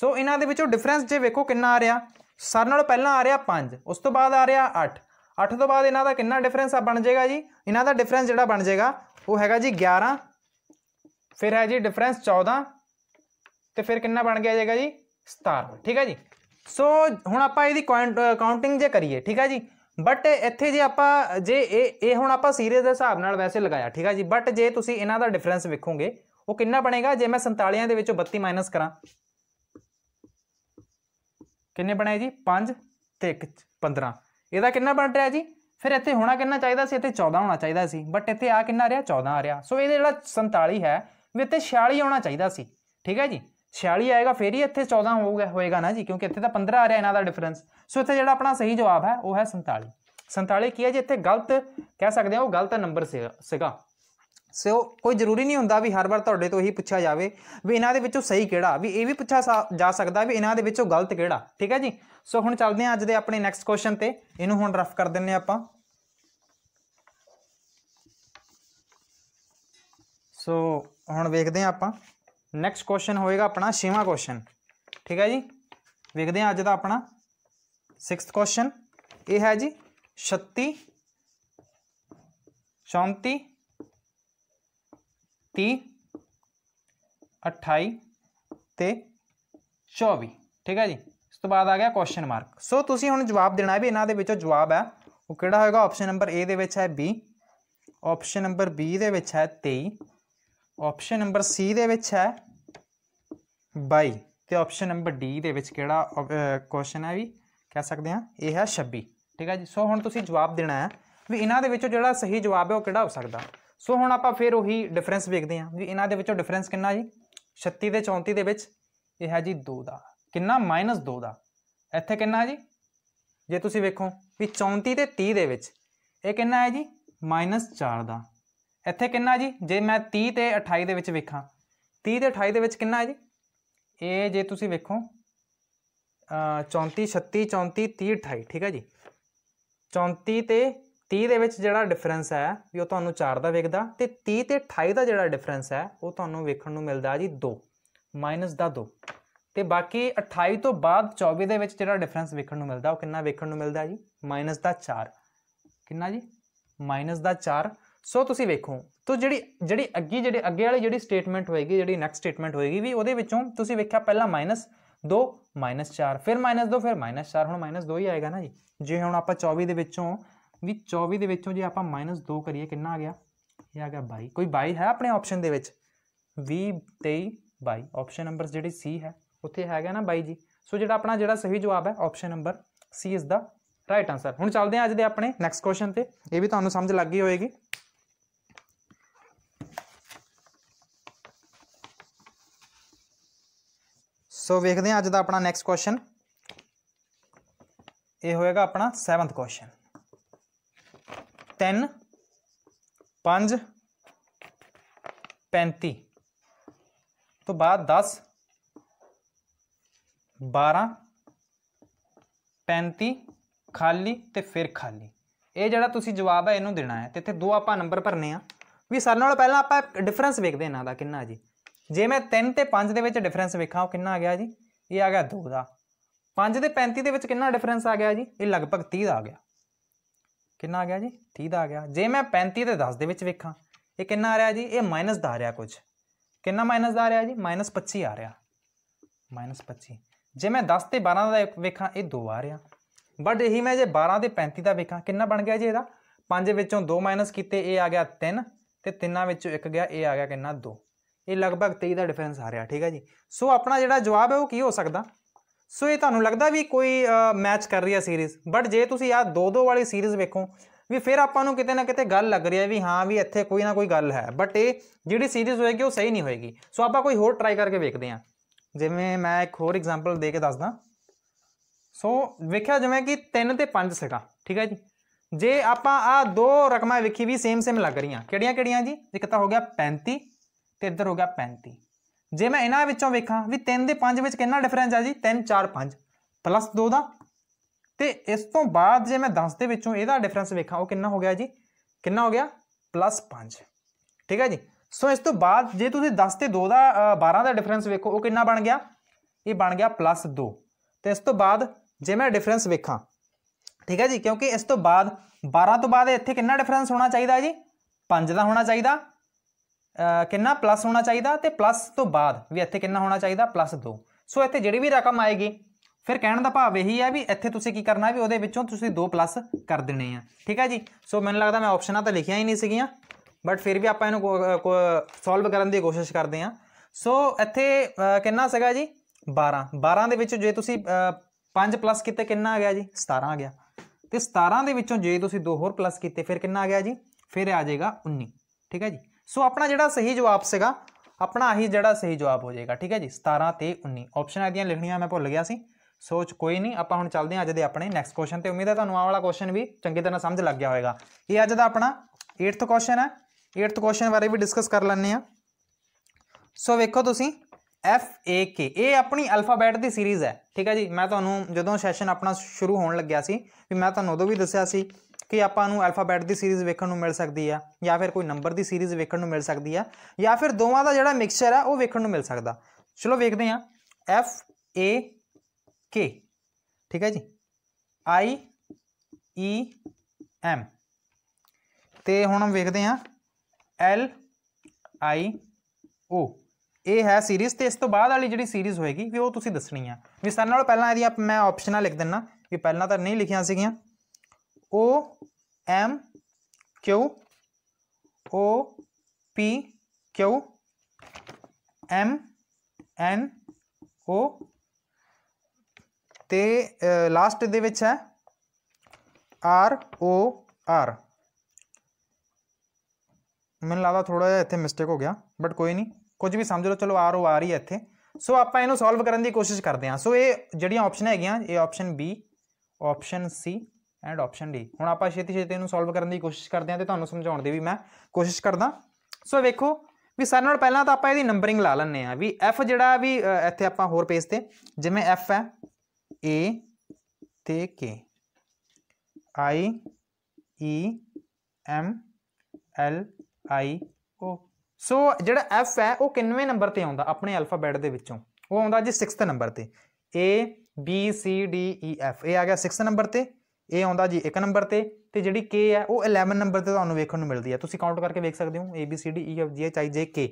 A: ਸੋ ਇਹਨਾਂ ਦੇ ਵਿੱਚੋਂ ਡਿਫਰੈਂਸ ਜੇ ਵੇਖੋ ਕਿੰਨਾ ਆ ਰਿਹਾ ਸਾਰ ਨਾਲੋਂ ਪਹਿਲਾਂ ਆ ਰਿਹਾ 5 ਉਸ ਤੋਂ ਬਾਅਦ ਆ ਰਿਹਾ 8 8 ਤੋਂ ਬਾਅਦ ਇਹਨਾਂ ਦਾ ਕਿੰਨਾ ਡਿਫਰੈਂਸ ਆ ਬਣ ਜਾਏਗਾ ਜੀ ਇਹਨਾਂ ਦਾ ਡਿਫਰੈਂਸ ਜਿਹੜਾ ਬਣ ਜਾਏਗਾ ਉਹ ਹੈਗਾ ਜੀ 11 ਫਿਰ ਹੈ ਜੀ ਡਿਫਰੈਂਸ 14 ਤੇ ਫਿਰ ਕਿੰਨਾ ਬਣ ਗਿਆ ਜਾਏਗਾ ਜੀ 17 ਠੀਕ ਹੈ ਜੀ ਸੋ ਹੁਣ ਆਪਾਂ ਇਹਦੀ ਕਾਊਂਟਿੰਗ ਜੇ ਕਰੀਏ ਠੀਕ ਹੈ ਜੀ ਬਟ ਇੱਥੇ ਜੇ ਆਪਾਂ ਜੇ ਇਹ ਇਹ ਹੁਣ ਆਪਾਂ ਸੀਰੀਜ਼ ਦੇ ਹਿਸਾਬ ਨਾਲ ਵੈਸੇ ਲਗਾਇਆ ਠੀਕ ਹੈ ਜੀ ਬਟ ਜੇ ਤੁਸੀਂ ਇਹਨਾਂ ਦਾ ਡਿਫਰੈਂਸ ਵੇਖੋਗੇ ਉਹ ਕਿੰਨਾ ਬਣੇਗਾ ਜੇ ਮੈਂ 47 ਦੇ ਵਿੱਚੋਂ 32 ਮਾਈਨਸ ਕਰਾਂ ਕਿੰਨੇ ਬਣਾਏ ਜੀ 5 ਤੇ 15 ਇਹਦਾ ਕਿੰਨਾ ਬਣ ਰਿਹਾ ਜੀ ਫਿਰ ਇੱਥੇ ਹੋਣਾ ਕਿੰਨਾ ਚਾਹੀਦਾ ਸੀ ਇੱਥੇ 14 ਹੋਣਾ ਚਾਹੀਦਾ ਸੀ ਬਟ ਇੱਥੇ ਆ ਕਿੰਨਾ ਰਿਹਾ 14 ਆ ਰਿਹਾ ਸੋ ਇਹਦੇ ਜਿਹੜਾ 47 ਹੈ ਵੀ ਇੱਥੇ 46 ਆਉਣਾ ਚਾਹੀਦਾ ਸੀ ਠੀਕ ਹੈ ਜੀ 46 ਆਏਗਾ ਫੇਰ ਹੀ ਇੱਥੇ 14 ਹੋਊਗਾ ਹੋਏਗਾ ਨਾ ਜੀ ਕਿਉਂਕਿ ਇੱਥੇ ਤਾਂ 15 ਆ ਰਿਹਾ ਇਹਨਾਂ ਦਾ ਡਿਫਰੈਂਸ ਸੋ ਇੱਥੇ ਜਿਹੜਾ ਆਪਣਾ ਸਹੀ ਜਵਾਬ ਹੈ ਉਹ ਹੈ 47 47 ਕੀ ਹੈ ਜੇ ਇੱਥੇ ਗਲਤ ਕਹਿ ਸਕਦੇ ਆ ਉਹ ਗਲਤ ਨੰਬਰ ਸੀਗਾ ਸੋ ਕੋਈ ਜ਼ਰੂਰੀ ਨਹੀਂ ਹੁੰਦਾ ਵੀ ਹਰ ਵਾਰ ਤੁਹਾਡੇ ਤੋਂ ਇਹੀ ਪੁੱਛਿਆ ਜਾਵੇ ਵੀ ਇਹਨਾਂ ਦੇ ਵਿੱਚੋਂ ਸਹੀ ਕਿਹੜਾ ਵੀ ਇਹ ਵੀ ਪੁੱਛਿਆ ਜਾ ਸਕਦਾ ਵੀ ਇਹਨਾਂ ਦੇ ਵਿੱਚੋਂ ਗਲਤ ਕਿਹੜਾ ਠੀਕ ਹੈ ਜੀ ਸੋ ਹੁਣ ਚੱਲਦੇ ਹਾਂ ਅੱਜ ਦੇ ਆਪਣੇ ਨੈਕਸਟ ਕੁਐਸਚਨ ਤੇ ਇਹਨੂੰ ਹੁਣ ਰਫ ਕਰ ਦਿੰਨੇ ਆਪਾਂ ਸੋ ਹੁਣ ਵੇਖਦੇ ਹਾਂ ਆਪਾਂ ਨੈਕਸਟ ਕੁਐਸਚਨ ਹੋਏਗਾ ਆਪਣਾ ਛੇਵਾਂ ਕੁਐਸਚਨ ਠੀਕ ਹੈ ਜੀ ਵੇਖਦੇ ਹਾਂ ਅੱਜ ਦਾ ਆਪਣਾ 6th ਕੁਐਸਚਨ ਇਹ ਹੈ ਜੀ 36 34 30 28 ਤੇ 24 ਠੀਕ ਹੈ ਜੀ ਇਸ ਤੋਂ ਬਾਅਦ ਆ ਗਿਆ ਕੁਐਸਚਨ ਮਾਰਕ ਸੋ ਤੁਸੀਂ ਹੁਣ ਜਵਾਬ ਦੇਣਾ ਹੈ ਵੀ ਇਹਨਾਂ ਦੇ ਵਿੱਚੋਂ ਜਵਾਬ ਹੈ ਉਹ ਕਿਹੜਾ ਹੋਏਗਾ ਆਪਸ਼ਨ ਨੰਬਰ A ਦੇ ਵਿੱਚ ਹੈ B ਆਪਸ਼ਨ ਨੰਬਰ B ਦੇ ਵਿੱਚ ਹੈ 23 ਆਪਸ਼ਨ ਨੰਬਰ ਸੀ ਦੇ ਵਿੱਚ ਹੈ 22 ਤੇ ਆਪਸ਼ਨ ਨੰਬਰ ਡੀ ਦੇ ਵਿੱਚ ਕਿਹੜਾ ਕੁਐਸਚਨ ਹੈ ਵੀ ਕਹਿ ਸਕਦੇ ਹਾਂ ਇਹ ਹੈ 26 ਠੀਕ ਹੈ ਜੀ ਸੋ ਹੁਣ ਤੁਸੀਂ ਜਵਾਬ ਦੇਣਾ ਹੈ ਵੀ ਇਹਨਾਂ ਦੇ ਵਿੱਚੋਂ ਜਿਹੜਾ ਸਹੀ ਜਵਾਬ ਹੈ ਉਹ ਕਿਹੜਾ ਹੋ ਸਕਦਾ ਸੋ ਹੁਣ ਆਪਾਂ ਫਿਰ ਉਹੀ ਡਿਫਰੈਂਸ ਵੇਖਦੇ ਹਾਂ ਵੀ ਇਹਨਾਂ ਦੇ ਵਿੱਚੋਂ ਡਿਫਰੈਂਸ ਕਿੰਨਾ ਜੀ 36 ਦੇ 34 ਦੇ ਵਿੱਚ ਇਹ ਹੈ ਜੀ 2 ਦਾ ਕਿੰਨਾ -2 ਦਾ ਇੱਥੇ ਕਿੰਨਾ ਜੀ ਜੇ ਤੁਸੀਂ ਵੇਖੋ ਵੀ 34 ਤੇ 30 ਦੇ ਵਿੱਚ ਇਹ ਕਿੰਨਾ ਹੈ ਜੀ -4 ਦਾ ਇੱਥੇ ਕਿੰਨਾ ਜੀ ਜੇ ਮੈਂ 30 ਤੇ 28 ਦੇ ਵਿੱਚ ਵੇਖਾਂ 30 ਤੇ 28 ਦੇ ਵਿੱਚ ਕਿੰਨਾ ਹੈ ਜੀ ਇਹ ਜੇ ਤੁਸੀਂ ਵੇਖੋ 34 36 34 30 28 ਠੀਕ ਹੈ ਜੀ 34 ਤੇ 30 ਦੇ ਵਿੱਚ ਜਿਹੜਾ ਡਿਫਰੈਂਸ ਹੈ ਵੀ ਉਹ ਤੁਹਾਨੂੰ 4 ਦਾ ਵੇਖਦਾ ਤੇ 30 ਤੇ 28 ਦਾ ਜਿਹੜਾ ਡਿਫਰੈਂਸ ਹੈ ਉਹ ਤੁਹਾਨੂੰ ਵੇਖਣ ਨੂੰ ਮਿਲਦਾ ਜੀ 2 ਮਾਈਨਸ ਦਾ 2 ਤੇ ਬਾਕੀ 28 ਤੋਂ ਬਾਅਦ 24 ਦੇ ਵਿੱਚ ਜਿਹੜਾ ਡਿਫਰੈਂਸ ਵੇਖਣ ਨੂੰ ਮਿਲਦਾ ਉਹ ਕਿੰਨਾ ਵੇਖਣ ਨੂੰ ਮਿਲਦਾ ਜੀ ਮਾਈਨਸ ਦਾ 4 ਕਿੰਨਾ ਜੀ ਮਾਈਨਸ ਦਾ 4 ਸੋ ਤੁਸੀਂ ਵੇਖੋ ਤੋ ਜਿਹੜੀ ਜਿਹੜੀ ਅੱਗੀ ਜਿਹੜੇ ਅੱਗੇ ਵਾਲੀ ਜਿਹੜੀ ਸਟੇਟਮੈਂਟ ਹੋਏਗੀ ਜਿਹੜੀ ਨੈਕਸਟ ਸਟੇਟਮੈਂਟ ਹੋਏਗੀ ਵੀ ਉਹਦੇ ਵਿੱਚੋਂ ਤੁਸੀਂ ਵੇਖਿਆ ਪਹਿਲਾਂ ਮਾਈਨਸ 2 -4 ਫਿਰ -2 ਫਿਰ -4 ਹੁਣ -2 ਹੀ ਆਏਗਾ ਨਾ ਜੀ ਜੇ ਹੁਣ ਆਪਾਂ 24 ਦੇ ਵਿੱਚੋਂ ਵੀ 24 ਦੇ ਵਿੱਚੋਂ ਜੇ ਆਪਾਂ -2 ਕਰੀਏ ਕਿੰਨਾ ਆ ਗਿਆ ਇਹ ਆ ਗਿਆ 22 ਕੋਈ 22 ਹੈ ਆਪਣੇ ਆਪਸ਼ਨ ਦੇ ਵਿੱਚ 20 23 22 ਆਪਸ਼ਨ ਨੰਬਰ ਜਿਹੜੀ ਸੀ ਹੈ ਉੱਥੇ ਹੈਗਾ ਨਾ 22 ਜੀ ਸੋ ਜਿਹੜਾ ਆਪਣਾ ਜਿਹੜਾ ਸਹੀ ਜਵਾਬ ਹੈ ਆਪਸ਼ਨ ਨੰਬਰ ਸੀ ਇਸ ਦਾ ਰਾਈਟ ਆਨਸਰ ਹੁਣ ਚੱਲਦੇ ਹਾਂ ਅੱਜ ਦੇ ਆਪਣੇ ਨੈਕਸਟ ਕੁਐਸਚਨ ਤੇ ਇਹ ਵੀ ਤੁਹਾਨੂੰ ਸਮਝ ਲੱਗ ਗਈ ਹੋਏਗੀ ਸੋ ਵੇਖਦੇ ਹਾਂ ਅੱਜ ਦਾ ਆਪਣਾ ਨੈਕਸਟ ਕੁਐਸਚਨ ਇਹ ਹੋਏਗਾ ਆਪਣਾ 7th ਕੁਐਸਚਨ 10 5 35 ਤੋਂ ਬਾਅਦ 10 12 35 ਖਾਲੀ ਤੇ ਫਿਰ ਖਾਲੀ ਇਹ ਜਿਹੜਾ ਤੁਸੀਂ ਜਵਾਬ ਹੈ ਇਹਨੂੰ ਦੇਣਾ ਹੈ ਤੇ ਇੱਥੇ ਦੋ ਆਪਾਂ ਨੰਬਰ ਭਰਨੇ ਆ ਵੀ ਸਾਰਿਆਂ ਨਾਲੋਂ ਪਹਿਲਾਂ ਆਪਾਂ ਡਿਫਰੈਂਸ ਵੇਖਦੇ ਇਹਨਾਂ ਦਾ ਕਿੰਨਾ ਜੀ ਜੇ ਮੈਂ 3 ਤੇ 5 ਦੇ ਵਿੱਚ ਡਿਫਰੈਂਸ ਵੇਖਾਂ ਉਹ ਕਿੰਨਾ ਆ ਗਿਆ ਜੀ ਇਹ ਆ ਗਿਆ 2 ਦਾ 5 ਦੇ 35 ਦੇ ਵਿੱਚ ਕਿੰਨਾ ਡਿਫਰੈਂਸ ਆ ਗਿਆ ਜੀ ਇਹ ਲਗਭਗ 30 ਦਾ ਆ ਗਿਆ ਕਿੰਨਾ ਆ ਗਿਆ ਜੀ 30 ਦਾ ਆ ਗਿਆ ਜੇ ਮੈਂ 35 ਤੇ 10 ਦੇ ਵਿੱਚ ਵੇਖਾਂ ਇਹ ਕਿੰਨਾ ਆ ਰਿਹਾ ਜੀ ਇਹ ਮਾਈਨਸ ਦਾ ਆ ਰਿਹਾ ਕੁਝ ਕਿੰਨਾ ਮਾਈਨਸ ਦਾ ਆ ਰਿਹਾ ਜੀ ਮਾਈਨਸ 25 ਆ ਰਿਹਾ ਮਾਈਨਸ 25 ਜੇ ਮੈਂ 10 ਤੇ 12 ਦਾ ਵੇਖਾਂ ਇਹ 2 ਆ ਰਿਹਾ ਬਟ ਇਹੀ ਮੈਂ ਜੇ 12 ਤੇ 35 ਦਾ ਵੇਖਾਂ ਕਿੰਨਾ ਬਣ ਗਿਆ ਜੀ ਇਹਦਾ 5 ਵਿੱਚੋਂ 2 ਮਾਈਨਸ ਕੀਤੇ ਇਹ ਆ ਗਿਆ 3 ਤੇ 3 ਵਿੱਚੋਂ ਇੱਕ ਗਿਆ ਇਹ ਆ ਗਿਆ ਕਿੰਨਾ 2 ਇਹ ਲਗਭਗ 23 ਦਾ ਡਿਫਰੈਂਸ ਆ ਰਿਹਾ ਠੀਕ ਹੈ ਜੀ ਸੋ ਆਪਣਾ ਜਿਹੜਾ ਜਵਾਬ ਹੈ ਉਹ ਕੀ ਹੋ ਸਕਦਾ ਸੋ ਇਹ ਤੁਹਾਨੂੰ ਲੱਗਦਾ ਵੀ ਕੋਈ ਮੈਚ ਕਰ ਰਹੀ ਹੈ ਸੀਰੀਜ਼ ਬਟ ਜੇ ਤੁਸੀਂ ਆ ਦੋ ਦੋ ਵਾਲੀ ਸੀਰੀਜ਼ ਵੇਖੋ ਵੀ ਫਿਰ ਆਪਾਂ ਨੂੰ ਕਿਤੇ ਨਾ ਕਿਤੇ ਗੱਲ ਲੱਗ ਰਹੀ ਹੈ ਵੀ ਹਾਂ ਵੀ ਇੱਥੇ ਕੋਈ ਨਾ ਕੋਈ ਗੱਲ ਹੈ ਬਟ ਇਹ ਜਿਹੜੀ ਸੀਰੀਜ਼ ਹੋਏਗੀ ਉਹ ਸਹੀ ਨਹੀਂ ਹੋਏਗੀ ਸੋ ਆਪਾਂ ਕੋਈ ਹੋਰ ਟਰਾਈ ਕਰਕੇ ਵੇਖਦੇ ਹਾਂ ਜਿਵੇਂ ਮੈਂ ਇੱਕ ਹੋਰ ਐਗਜ਼ਾਮਪਲ ਦੇ ਕੇ ਦੱਸਦਾ ਸੋ ਵੇਖਿਆ ਜਿਵੇਂ ਕਿ 3 ਤੇ 5 ਸੀਗਾ ਠੀਕ ਹੈ ਜੀ ਜੇ ਆਪਾਂ ਆ ਦੋ ਰਕਮਾਂ ਵੇਖੀ ਵੀ ਸੇਮ ਸੇਮ ਲੱਗ ਰਹੀਆਂ ਕਿਹੜੀਆਂ ਕਿਹੜੀਆਂ ਜੀ ਇੱਕ ਤਾਂ ਹੋ ਗਿਆ 35 ਤੇ ਇੱਧਰ ਹੋ ਗਿਆ 35 ਜੇ ਮੈਂ ਇਹਨਾਂ ਵਿੱਚੋਂ ਵੇਖਾਂ ਵੀ 3 ਦੇ 5 ਵਿੱਚ ਕਿੰਨਾ ਡਿਫਰੈਂਸ ਆ ਜੀ 3 4 5 ਪਲੱਸ 2 ਦਾ ਤੇ ਇਸ ਤੋਂ ਬਾਅਦ ਜੇ ਮੈਂ 10 ਦੇ ਵਿੱਚੋਂ ਇਹਦਾ ਡਿਫਰੈਂਸ ਵੇਖਾਂ ਉਹ ਕਿੰਨਾ ਹੋ ਗਿਆ ਜੀ ਕਿੰਨਾ ਹੋ ਗਿਆ ਪਲੱਸ 5 ਠੀਕ ਹੈ ਜੀ ਸੋ ਇਸ ਤੋਂ ਬਾਅਦ ਜੇ ਤੁਸੀਂ 10 ਤੇ 2 ਦਾ 12 ਦਾ ਡਿਫਰੈਂਸ ਵੇਖੋ ਉਹ ਕਿੰਨਾ ਬਣ ਗਿਆ ਇਹ ਬਣ ਗਿਆ ਪਲੱਸ 2 ਤੇ ਇਸ ਤੋਂ ਬਾਅਦ ਜੇ ਮੈਂ ਡਿਫਰੈਂਸ ਵੇਖਾਂ ਠੀਕ ਹੈ ਜੀ ਕਿਉਂਕਿ ਇਸ ਤੋਂ ਬਾਅਦ 12 ਤੋਂ ਬਾਅਦ ਇੱਥੇ ਕਿੰਨਾ ਡਿਫਰੈਂਸ ਹੋਣਾ ਚਾਹੀਦਾ ਜੀ 5 ਦਾ ਹੋਣਾ ਚਾਹੀਦਾ ਕਿੰਨਾ ਪਲੱਸ ਹੋਣਾ ਚਾਹੀਦਾ ਤੇ ਪਲੱਸ ਤੋਂ ਬਾਅਦ ਵੀ ਇੱਥੇ ਕਿੰਨਾ ਹੋਣਾ ਚਾਹੀਦਾ ਪਲੱਸ 2 ਸੋ ਇੱਥੇ ਜਿਹੜੀ ਵੀ ਰਕਮ ਆਏਗੀ ਫਿਰ ਕਹਿਣ ਦਾ ਭਾਵ ਇਹੀ ਹੈ ਵੀ ਇੱਥੇ ਤੁਸੀਂ ਕੀ ਕਰਨਾ ਹੈ ਵੀ ਉਹਦੇ ਵਿੱਚੋਂ ਤੁਸੀਂ 2 ਪਲੱਸ ਕਰ ਦੇਣੇ ਆ ਠੀਕ ਹੈ ਜੀ ਸੋ ਮੈਨੂੰ ਲੱਗਦਾ ਮੈਂ ਆਪਸ਼ਨਾਂ ਤਾਂ ਲਿਖੀਆਂ ਹੀ ਨਹੀਂ ਸੀਗੀਆਂ ਬਟ ਫਿਰ ਵੀ ਆਪਾਂ ਇਹਨੂੰ ਸੋਲਵ ਕਰਨ ਦੀ ਕੋਸ਼ਿਸ਼ ਕਰਦੇ ਆ ਸੋ ਇੱਥੇ ਕਿੰਨਾ ਸੀਗਾ ਜੀ 12 12 ਦੇ ਵਿੱਚ ਜੇ ਤੁਸੀਂ 5 ਪਲੱਸ ਕੀਤੇ ਕਿੰਨਾ ਆ ਗਿਆ ਜੀ 17 ਆ ਗਿਆ ਤੇ 17 ਦੇ ਵਿੱਚੋਂ ਜੇ ਤੁਸੀਂ 2 ਹੋਰ ਪਲੱਸ ਕੀਤੇ ਫਿਰ ਕਿੰਨਾ ਆ ਗਿਆ ਜੀ ਫਿਰ ਆ ਜਾਏਗਾ 19 ਠੀਕ ਹੈ ਜੀ ਸੋ ਆਪਣਾ ਜਿਹੜਾ ਸਹੀ ਜਵਾਬ ਸੀਗਾ ਆਪਣਾ ਆਹੀ ਜਿਹੜਾ ਸਹੀ ਜਵਾਬ ਹੋ ਜਾਏਗਾ ਠੀਕ ਹੈ ਜੀ 17 ਤੇ 19 ਆਪਸ਼ਨ ਆਦੀਆਂ ਲਿਖਣੀਆਂ ਮੈਂ ਭੁੱਲ ਗਿਆ ਸੀ ਸੋਚ ਕੋਈ ਨਹੀਂ ਆਪਾਂ ਹੁਣ ਚੱਲਦੇ ਹਾਂ ਅੱਜ ਦੇ ਆਪਣੇ ਨੈਕਸਟ ਕੁਐਸਚਨ ਤੇ ਉਮੀਦ ਹੈ ਤੁਹਾਨੂੰ ਆਹ ਵਾਲਾ ਕੁਐਸਚਨ ਵੀ ਚੰਗੀ ਤਰ੍ਹਾਂ ਸਮਝ ਲੱਗ ਗਿਆ ਹੋਵੇਗਾ ਇਹ ਅੱਜ ਦਾ ਆਪਣਾ 8th ਕੁਐਸਚਨ ਹੈ 8th ਕੁਐਸਚਨ ਬਾਰੇ ਵੀ ਡਿਸਕਸ ਕਰ ਲੈਣੇ ਆ ਸੋ ਵੇਖੋ ਤੁਸੀਂ F A K ਇਹ ਆਪਣੀ ਅਲਫਾਬੈਟ ਦੀ ਸੀਰੀਜ਼ ਹੈ ਠੀਕ ਹੈ ਜੀ ਮੈਂ ਤੁਹਾਨੂੰ ਜਦੋਂ ਸੈਸ਼ਨ ਆਪਣਾ ਸ਼ੁਰੂ ਹੋਣ ਲੱਗਿਆ ਸੀ ਵੀ ਮੈਂ ਤੁਹਾਨੂੰ ਉਦੋਂ ਵੀ ਦੱਸਿਆ ਸੀ ਕਿ ਆਪਾਂ ਨੂੰ ਅਲਫਾਬੈਟ ਦੀ ਸੀਰੀਜ਼ ਵੇਖਣ ਨੂੰ ਮਿਲ ਸਕਦੀ ਆ ਜਾਂ ਫਿਰ ਕੋਈ ਨੰਬਰ ਦੀ ਸੀਰੀਜ਼ ਵੇਖਣ ਨੂੰ ਮਿਲ ਸਕਦੀ ਆ ਜਾਂ ਫਿਰ ਦੋਵਾਂ ਦਾ ਜਿਹੜਾ ਮਿਕਸਚਰ ਆ ਉਹ ਵੇਖਣ ਨੂੰ ਮਿਲ ਸਕਦਾ ਚਲੋ ਵੇਖਦੇ ਆ ਐਫ ਏ ਕੇ ਠੀਕ ਹੈ ਜੀ ਆਈ ਈ ਐਮ ਤੇ ਹੁਣ ਅਸੀਂ ਵੇਖਦੇ ਆ ਐਲ ਆਈ ਓ ਇਹ ਹੈ ਸੀਰੀਜ਼ ਤੇ ਇਸ ਤੋਂ ਬਾਅਦ ਵਾਲੀ ਜਿਹੜੀ ਸੀਰੀਜ਼ ਹੋਏਗੀ ਵੀ ਉਹ ਤੁਸੀਂ ਦੱਸਣੀ ਆ ਵੀ ਸਾਰਿਆਂ ਨਾਲੋਂ ਪਹਿਲਾਂ ਇਹਦੀ ਮੈਂ ਆਪਸ਼ਨਾਂ ਲਿਖ ਦਿੰਨਾ ਵੀ ਪਹਿਲਾਂ ਤਾਂ ਨਹੀਂ ਲਿਖੀਆਂ ਸੀਗੀਆਂ O M Q O P Q M N O ਤੇ ਲਾਸਟ ਦੇ ਵਿੱਚ ਹੈ ਆਰ ਓ ਆਰ ਮੈਨੂੰ ਲੱਗਦਾ ਥੋੜਾ ਜਿਹਾ ਇੱਥੇ ਮਿਸਟੇਕ ਹੋ ਗਿਆ ਬਟ ਕੋਈ ਨਹੀਂ ਕੁਝ ਵੀ ਸਮਝ ਲਓ ਚਲੋ ਆਰ ਓ ਆਰ ਹੀ ਹੈ ਇੱਥੇ ਸੋ ਆਪਾਂ ਇਹਨੂੰ ਸੋਲਵ ਕਰਨ ਦੀ ਕੋਸ਼ਿਸ਼ ਕਰਦੇ ਹਾਂ ਸੋ ਇਹ ਜਿਹੜੀਆਂ ਆਪਸ਼ਨ ਹੈਗੀਆਂ ਇਹ option B option C and option D ਹੁਣ ਆਪਾਂ ਛੇਤੀ ਛੇਤੀ ਇਹਨੂੰ ਸੋਲਵ ਕਰਨ ਦੀ ਕੋਸ਼ਿਸ਼ ਕਰਦੇ ਆਂ ਤੇ ਤੁਹਾਨੂੰ ਸਮਝਾਉਣ ਦੀ ਵੀ ਮੈਂ ਕੋਸ਼ਿਸ਼ ਕਰਦਾ ਸੋ ਵੇਖੋ ਵੀ ਸਾਰਿਆਂ ਨਾਲ ਪਹਿਲਾਂ ਤਾਂ ਆਪਾਂ ਇਹਦੀ ਨੰਬਰਿੰਗ ਲਾ ਲੈਣੇ ਆ ਵੀ ਐਫ ਜਿਹੜਾ ਵੀ ਇੱਥੇ ਆਪਾਂ ਹੋਰ ਪੇਜ ਤੇ ਜਿਵੇਂ ਐਫ ਹੈ ਏ ਤੇ ਕੇ ਆਈ ਈ ਐਮ ਐਲ ਆਈ ਓ ਸੋ ਜਿਹੜਾ ਐਫ ਹੈ ਉਹ ਕਿੰਨਵੇਂ ਨੰਬਰ ਤੇ ਆਉਂਦਾ ਆਪਣੇ ਅਲਫਾਬੈਟ ਦੇ ਵਿੱਚੋਂ ਉਹ ਆਉਂਦਾ ਜੀ 6th ਨੰਬਰ ਤੇ A B C D E F ਇਹ ਆ ਗਿਆ 6th ਨੰਬਰ ਤੇ ਇਹ ਆਉਂਦਾ ਜੀ 1 ਨੰਬਰ ਤੇ ਤੇ ਜਿਹੜੀ K ਹੈ ਉਹ 11 ਨੰਬਰ ਤੇ ਤੁਹਾਨੂੰ ਵੇਖਣ ਨੂੰ ਮਿਲਦੀ ਹੈ ਤੁਸੀਂ ਕਾਊਂਟ ਕਰਕੇ ਵੇਖ ਸਕਦੇ ਹੋ A B C D E F G H I J K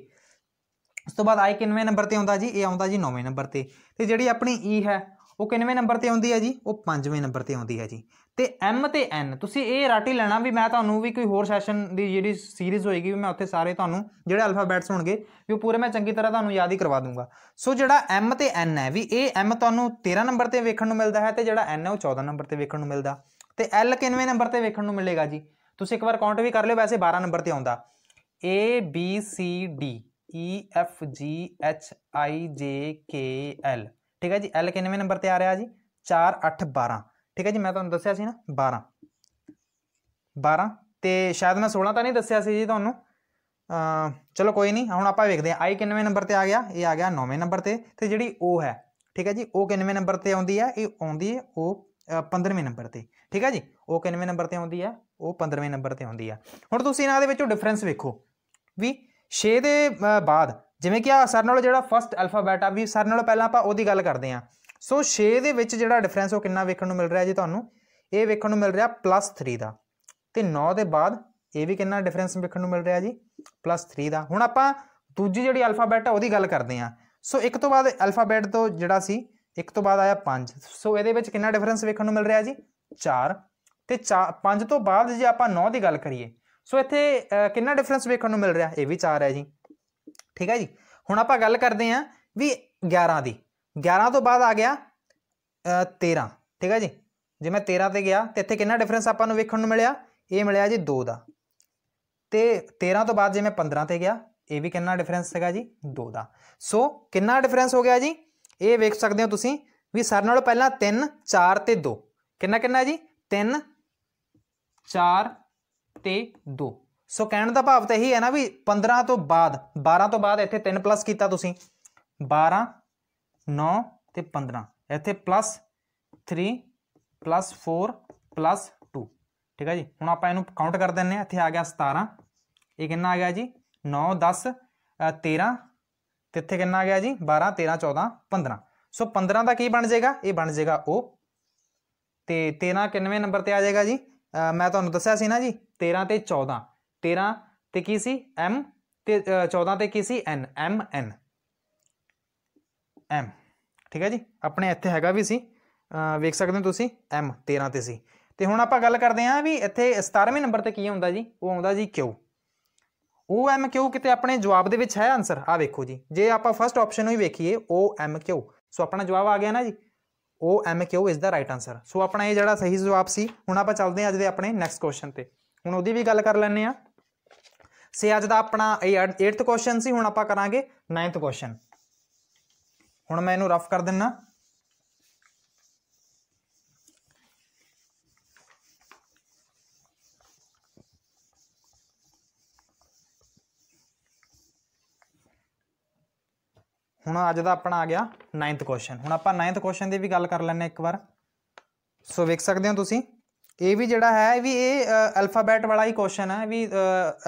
A: ਉਸ ਤੋਂ ਬਾਅਦ I ਕਿੰਵੇਂ ਨੰਬਰ ਤੇ ਆਉਂਦਾ ਜੀ ਇਹ ਆਉਂਦਾ ਜੀ 9ਵੇਂ ਨੰਬਰ ਤੇ ਤੇ ਜਿਹੜੀ ਆਪਣੀ E ਹੈ ਉਹ ਕਿੰਵੇਂ ਨੰਬਰ ਤੇ ਆਉਂਦੀ ਹੈ ਜੀ ਉਹ 5ਵੇਂ ਨੰਬਰ ਤੇ ਆਉਂਦੀ ਹੈ ਜੀ ਤੇ M ਤੇ N ਤੁਸੀਂ ਇਹ ਰਾਟੀ ਲੈਣਾ ਵੀ ਮੈਂ ਤੁਹਾਨੂੰ ਵੀ ਕੋਈ ਹੋਰ ਸੈਸ਼ਨ ਦੀ ਜਿਹੜੀ ਸੀਰੀਜ਼ ਹੋਏਗੀ ਵੀ ਮੈਂ ਉੱਥੇ ਸਾਰੇ ਤੁਹਾਨੂੰ ਜਿਹੜੇ ਅਲਫਾਬੈਟਸ ਹੋਣਗੇ ਵੀ ਉਹ ਪੂਰੇ ਮੈਂ ਚੰਗੀ ਤਰ੍ਹਾਂ ਤੁਹਾਨੂੰ ਯਾਦ ਹੀ ਕਰਵਾ ਦੂੰਗਾ ਸੋ ਜਿਹੜਾ M ਤੇ N ਹੈ ਵੀ ਇਹ M ਤੁਹਾਨੂੰ 13 ਨੰਬਰ ਤੇ ਵੇਖਣ ਨੂੰ ਮਿਲਦਾ ਹੈ ਤੇ ਜਿਹੜਾ N ਹੈ ਉਹ 14 ਨੰਬਰ ਤੇ ਵੇਖਣ ਨੂੰ ਮਿਲਦਾ ਤੇ L ਕਿੰਨੇ ਨੰਬਰ ਤੇ ਵੇਖਣ ਨੂੰ ਮਿਲੇਗਾ ਜੀ ਤੁਸੀਂ ਇੱਕ ਵਾਰ ਕਾਊਂਟ ਵੀ ਕਰ ਲਿਓ ਵੈਸੇ 12 ਨੰਬਰ ਤੇ ਆਉਂਦਾ A B C D E F G H I J K L ਠੀਕ ਹੈ ਜੀ L ਕਿੰਨਵੇਂ ਨੰਬਰ ਤੇ ਆ ਰਿਹਾ ਜੀ 4 8 12 ਠੀਕ ਹੈ ਜੀ ਮੈਂ ਤੁਹਾਨੂੰ ਦੱਸਿਆ ਸੀ ਨਾ 12 12 ਤੇ ਸ਼ਾਇਦ ਮੈਂ 16 ਤਾਂ ਨਹੀਂ ਦੱਸਿਆ ਸੀ ਜੀ ਤੁਹਾਨੂੰ ਚਲੋ ਕੋਈ ਨਹੀਂ ਹੁਣ ਆਪਾਂ ਵੇਖਦੇ ਆ ਆਈ ਕਿੰਨੇਵੇਂ ਨੰਬਰ ਤੇ ਆ ਗਿਆ ਇਹ ਆ ਗਿਆ 9ਵੇਂ ਨੰਬਰ ਤੇ ਤੇ ਜਿਹੜੀ o ਹੈ ਠੀਕ ਹੈ ਜੀ o ਕਿੰਨੇਵੇਂ ਨੰਬਰ ਤੇ ਆਉਂਦੀ ਹੈ ਇਹ ਆਉਂਦੀ ਹੈ o 15ਵੇਂ ਨੰਬਰ ਤੇ ਠੀਕ ਹੈ ਜੀ o ਕਿੰਨੇਵੇਂ ਨੰਬਰ ਤੇ ਆਉਂਦੀ ਹੈ ਉਹ 15ਵੇਂ ਨੰਬਰ ਤੇ ਆਉਂਦੀ ਹੈ ਹੁਣ ਤੁਸੀਂ ਇਹਨਾਂ ਦੇ ਵਿੱਚੋਂ ਡਿਫਰੈਂਸ ਵੇਖੋ ਵੀ 6 ਦੇ ਬਾਅਦ ਜਿਵੇਂ ਕਿ ਆ ਸਰ ਨਾਲੋਂ ਜਿਹੜਾ ਫਸਟ ਅਲਫਾਬੈਟ ਆ ਵੀ ਸਰ ਨਾਲੋਂ ਪਹਿਲਾਂ ਆਪਾਂ ਉਹਦੀ ਗੱਲ ਕਰਦੇ ਆ ਸੋ 6 ਦੇ ਵਿੱਚ ਜਿਹੜਾ ਡਿਫਰੈਂਸ ਉਹ ਕਿੰਨਾ ਵੇਖਣ ਨੂੰ ਮਿਲ ਰਿਹਾ ਜੀ ਤੁਹਾਨੂੰ ਇਹ ਵੇਖਣ ਨੂੰ ਮਿਲ ਰਿਹਾ +3 ਦਾ ਤੇ 9 ਦੇ ਬਾਅਦ ਇਹ ਵੀ ਕਿੰਨਾ ਡਿਫਰੈਂਸ ਵੇਖਣ ਨੂੰ ਮਿਲ ਰਿਹਾ ਜੀ +3 ਦਾ ਹੁਣ ਆਪਾਂ ਦੂਜੀ ਜਿਹੜੀ ਅਲਫਾਬੈਟ ਆ ਉਹਦੀ ਗੱਲ ਕਰਦੇ ਆ ਸੋ ਇੱਕ ਤੋਂ ਬਾਅਦ ਅਲਫਾਬੈਟ ਤੋਂ ਜਿਹੜਾ ਸੀ ਇੱਕ ਤੋਂ ਬਾਅਦ ਆਇਆ 5 ਸੋ ਇਹਦੇ ਵਿੱਚ ਕਿੰਨਾ ਡਿਫਰੈਂਸ ਵੇਖਣ ਨੂੰ ਮਿਲ ਰਿਹਾ ਜੀ 4 ਤੇ 5 ਤੋਂ ਬਾਅਦ ਜੇ ਆਪਾਂ 9 ਦੀ ਗੱਲ ਕਰੀਏ ਸੋ ਇੱਥੇ ਕਿੰਨਾ ਡਿਫਰੈਂਸ ਵੇਖਣ ਨੂੰ ਮਿਲ ਰਿਹਾ ਇਹ ਵੀ 4 ਹੈ ਜੀ ਠੀਕ ਹੈ ਜੀ ਹੁਣ ਆਪਾਂ ਗੱਲ ਕਰਦੇ ਆਂ ਵੀ 11 ਦੀ 11 ਤੋਂ ਬਾਅਦ ਆ ਗਿਆ 13 ਠੀਕ ਹੈ ਜੀ ਜੇ ਮੈਂ 13 ਤੇ ਗਿਆ ਤੇ ਇੱਥੇ ਕਿੰਨਾ ਡਿਫਰੈਂਸ ਆਪਾਂ ਨੂੰ ਵੇਖਣ ਨੂੰ ਮਿਲਿਆ ਇਹ ਮਿਲਿਆ ਜੀ 2 ਦਾ ਤੇ 13 ਤੋਂ ਬਾਅਦ ਜੇ ਮੈਂ 15 ਤੇ ਗਿਆ ਇਹ ਵੀ ਕਿੰਨਾ ਡਿਫਰੈਂਸ ਹੈਗਾ ਜੀ 2 ਦਾ ਸੋ ਕਿੰਨਾ ਡਿਫਰੈਂਸ ਹੋ ਗਿਆ ਜੀ ਇਹ ਵੇਖ ਸਕਦੇ ਹੋ ਤੁਸੀਂ ਵੀ ਸਾਰ ਨਾਲੋਂ ਪਹਿਲਾਂ 3 4 ਤੇ 2 ਕਿੰਨਾ ਕਿੰਨਾ ਜੀ 3 4 ਤੇ 2 ਸੋ ਕਹਿਣ ਦਾ ਭਾਵ ਤਾਂ ਇਹੀ ਹੈ ਨਾ ਵੀ 15 ਤੋਂ ਬਾਅਦ 12 ਤੋਂ ਬਾਅਦ ਇੱਥੇ 3 ਪਲੱਸ ਕੀਤਾ ਤੁਸੀਂ 12 9 ਤੇ 15 ਇੱਥੇ ਪਲੱਸ 3 ਪਲੱਸ 4 ਪਲੱਸ 2 ਠੀਕ ਹੈ ਜੀ ਹੁਣ ਆਪਾਂ ਇਹਨੂੰ ਕਾਊਂਟ ਕਰ ਦਿੰਨੇ ਆ ਇੱਥੇ ਆ ਗਿਆ 17 ਇਹ ਕਿੰਨਾ ਆ ਗਿਆ ਜੀ 9 10 13 ਤੇ ਇੱਥੇ ਕਿੰਨਾ ਆ ਗਿਆ ਜੀ 12 13 14 15 ਸੋ 15 ਦਾ ਕੀ ਬਣ ਜਾਏਗਾ ਇਹ ਬਣ ਜਾਏਗਾ ਉਹ ਤੇ 13 99 ਨੰਬਰ ਤੇ ਆ ਜਾਏਗਾ ਜੀ ਮੈਂ ਤੁਹਾਨੂੰ ਦੱਸਿਆ ਸੀ ਨਾ ਜੀ 13 ਤੇ 14 13 ਤੇ ਕੀ ਸੀ M ਤੇ 14 ਤੇ ਕੀ ਸੀ N M N m ਠੀਕ ਹੈ ਜੀ ਆਪਣੇ ਇੱਥੇ ਹੈਗਾ ਵੀ ਸੀ ਵੇਖ ਸਕਦੇ ਹੋ ਤੁਸੀਂ m 13 ਤੇ ਸੀ ਤੇ ਹੁਣ ਆਪਾਂ ਗੱਲ ਕਰਦੇ ਆਂ ਵੀ ਇੱਥੇ 17ਵੇਂ ਨੰਬਰ ਤੇ ਕੀ ਆਉਂਦਾ ਜੀ ਉਹ ਆਉਂਦਾ ਜੀ q ਉਹ ਐਮ ਕਿਉ ਕਿਤੇ ਆਪਣੇ ਜਵਾਬ ਦੇ ਵਿੱਚ ਹੈ ਆਨਸਰ ਆ ਵੇਖੋ ਜੀ ਜੇ ਆਪਾਂ ਫਸਟ ਆਪਸ਼ਨ ਨੂੰ ਹੀ ਵੇਖੀਏ ਉਹ ਐਮ ਕਿਉ ਸੋ ਆਪਣਾ ਜਵਾਬ ਆ ਗਿਆ ਨਾ ਜੀ ਉਹ M Q is the right answer so ਆਪਣਾ ਇਹ ਜਿਹੜਾ ਸਹੀ ਜਵਾਬ ਸੀ ਹੁਣ ਆਪਾਂ ਚੱਲਦੇ ਆਂ ਅੱਜ ਦੇ ਆਪਣੇ ਨੈਕਸਟ ਕੁਐਸਚਨ ਤੇ ਹੁਣ ਉਹਦੀ ਵੀ ਗੱਲ ਕਰ ਲੈਣੇ ਆ ਸੇ ਅੱਜ ਦਾ ਆਪਣਾ 8th ਕੁਐਸਚਨ ਸੀ ਹੁਣ ਆਪਾਂ ਕਰਾਂਗੇ 9th ਕੁਐਸਚਨ ਹੁਣ ਮੈਂ ਇਹਨੂੰ ਰਫ ਕਰ ਦਿੰਨਾ ਹੁਣ ਅੱਜ ਦਾ ਆਪਣਾ ਆ ਗਿਆ 9th ਕੁਐਸਚਨ ਹੁਣ ਆਪਾਂ 9th ਕੁਐਸਚਨ ਦੀ ਵੀ ਗੱਲ ਕਰ ਲੈਣੇ ਇੱਕ ਵਾਰ ਸੋ ਵੇਖ ਸਕਦੇ ਹੋ ਤੁਸੀਂ ਇਹ ਵੀ ਜਿਹੜਾ ਹੈ ਵੀ ਇਹ ਅਲਫਾਬੈਟ ਵਾਲਾ ਹੀ ਕੁਐਸਚਨ ਹੈ ਵੀ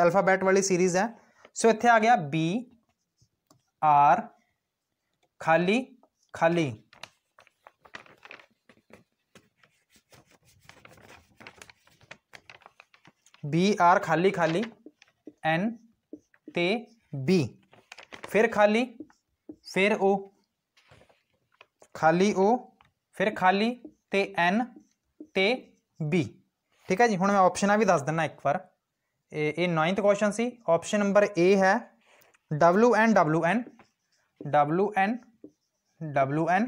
A: ਅਲਫਾਬੈਟ ਵਾਲੀ ਸੀਰੀਜ਼ ਹੈ ਸੋ ਇੱਥੇ ਆ ਗਿਆ B R खाली खाली बी आर खाली खाली एन ते बी फिर खाली फिर ओ खाली ओ फिर खाली ते एन ते बी ठीक है जी हूँ मैं ऑप्शन भी दस दिना एक बार ये नाइन्थ क्वेश्चन सी ऑप्शन नंबर ए है W N W N W N W N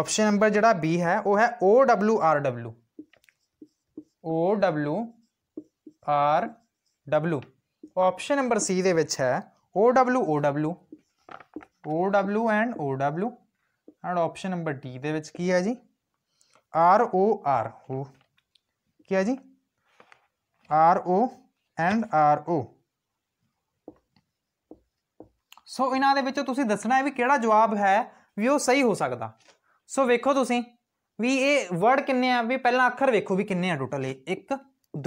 A: option number जरा बी है वह है O W R W O W R W option number C दे है O W O W O W and O W and option number D दे है G R O R O क्या G R O and R O so ਇਹਨਾਂ ਦੇ ਵਿੱਚੋਂ ਤੁਸੀਂ ਦੱਸਣਾ ਹੈ ਵੀ ਕਿਹੜਾ ਜਵਾਬ ਹੈ ਵੀ ਉਹ ਸਹੀ ਹੋ ਸਕਦਾ ਸੋ ਵੇਖੋ ਤੁਸੀਂ ਵੀ ਇਹ ਵਰਡ ਕਿੰਨੇ ਆ ਵੀ ਪਹਿਲਾਂ ਅੱਖਰ ਵੇਖੋ ਵੀ ਕਿੰਨੇ ਆ ਟੋਟਲ ਇਹ 1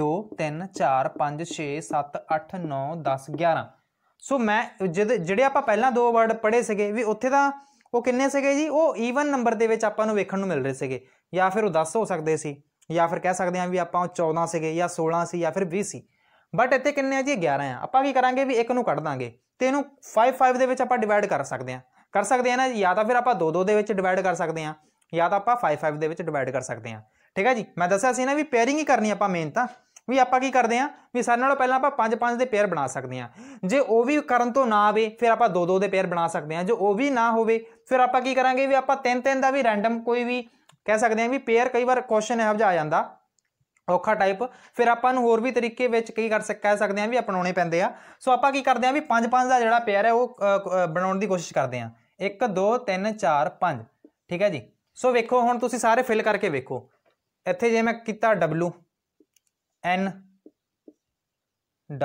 A: 2 3 4 5 6 7 8 9 10 11 ਸੋ ਮੈਂ ਜਿਹੜੇ ਆਪਾਂ ਪਹਿਲਾਂ ਦੋ ਵਰਡ ਪੜ੍ਹੇ ਸੀਗੇ ਵੀ ਉੱਥੇ ਤਾਂ ਉਹ ਕਿੰਨੇ ਸੀਗੇ ਜੀ ਉਹ ਈਵਨ ਨੰਬਰ ਦੇ ਵਿੱਚ ਆਪਾਂ ਨੂੰ ਵੇਖਣ ਨੂੰ ਮਿਲ ਰਹੇ ਸੀਗੇ ਜਾਂ ਫਿਰ ਉਹ 10 ਹੋ ਸਕਦੇ ਸੀ ਜਾਂ ਫਿਰ ਕਹਿ ਸਕਦੇ ਆ ਵੀ ਆਪਾਂ ਉਹ 14 ਸੀਗੇ ਜਾਂ 16 ਸੀ ਜਾਂ ਫਿਰ 20 ਸੀ ਬਟ ਇੱਥੇ ਕਿੰਨੇ ਆ ਜੀ 11 ਆ ਆਪਾਂ ਕੀ ਕਰਾਂਗੇ ਵੀ ਇੱਕ ਨੂੰ ਕੱਢ ਦਾਂਗੇ ਤੇ ਇਹਨੂੰ 5 5 ਦੇ ਵਿੱਚ ਆਪਾਂ ਡਿਵਾਈਡ ਕਰ ਸਕਦੇ ਆ ਕਰ ਸਕਦੇ ਆ ਨਾ ਜਾਂ ਤਾਂ ਫਿਰ ਆਪਾਂ 2 2 ਦੇ ਵਿੱਚ ਡਿਵਾਈਡ ਕਰ ਸਕਦੇ ਆ ਜਾਂ ਤਾਂ ਆਪਾਂ 5 5 ਦੇ ਵਿੱਚ ਡਿਵਾਈਡ ਕਰ ਸਕਦੇ ਆ ਠੀਕ ਹੈ ਜੀ ਮੈਂ ਦੱਸਿਆ ਸੀ ਨਾ ਵੀ ਪੇਅਰਿੰਗ ਹੀ ਕਰਨੀ ਆਪਾਂ ਮੇਨ ਤਾਂ ਵੀ ਆਪਾਂ ਕੀ ਕਰਦੇ ਆ ਵੀ ਸਾਰਿਆਂ ਨਾਲੋਂ ਪਹਿਲਾਂ ਆਪਾਂ 5-5 ਦੇ ਪੇਅਰ ਬਣਾ ਸਕਦੇ ਆ ਜੇ ਉਹ ਵੀ ਕਰਨ ਤੋਂ ਨਾ ਆਵੇ ਫਿਰ ਆਪਾਂ 2-2 ਦੇ ਪੇਅਰ ਬਣਾ ਸਕਦੇ ਆ ਜੇ ਉਹ ਵੀ ਨਾ ਹੋਵੇ ਫਿਰ ਆਪਾਂ ਕੀ ਕਰਾਂਗੇ ਵੀ ਆਪਾਂ 3-3 ਦਾ ਵੀ ਰੈਂਡਮ ਕੋਈ ਵੀ ਕਹਿ ਸਕਦੇ ਆ ਵੀ ਪੇਅਰ ਕਈ ਵਾਰ ਕੁਐਸਚਨ ਇਹੋ ਜਿਹਾ ਆ ਜਾਂਦਾ ਔਖਾ ਟਾਈਪ ਫਿਰ ਆਪਾਂ ਨੂੰ ਹੋਰ ਵੀ ਤਰੀਕੇ ਵਿੱਚ ਕੀ ਕਰ ਸਕ ਆ ਸਕਦੇ ਆਂ ਵੀ ਅਪਣਾਉਣੇ ਪੈਂਦੇ ਆ ਸੋ ਆਪਾਂ ਕੀ ਕਰਦੇ ਆਂ ਵੀ 5-5 ਦਾ ਜਿਹੜਾ ਪੇਅਰ ਹੈ ਉਹ ਬਣਾਉਣ ਦੀ ਕੋਸ਼ਿਸ਼ ਕਰਦੇ ਆਂ 1 2 3 4 5 ਠੀਕ ਹੈ ਜੀ ਸੋ ਵੇਖੋ ਹੁਣ ਤੁਸੀਂ ਸਾਰੇ ਫਿਲ ਕਰਕੇ ਵੇਖੋ ਇੱਥੇ ਜੇ ਮੈਂ ਕੀਤਾ W N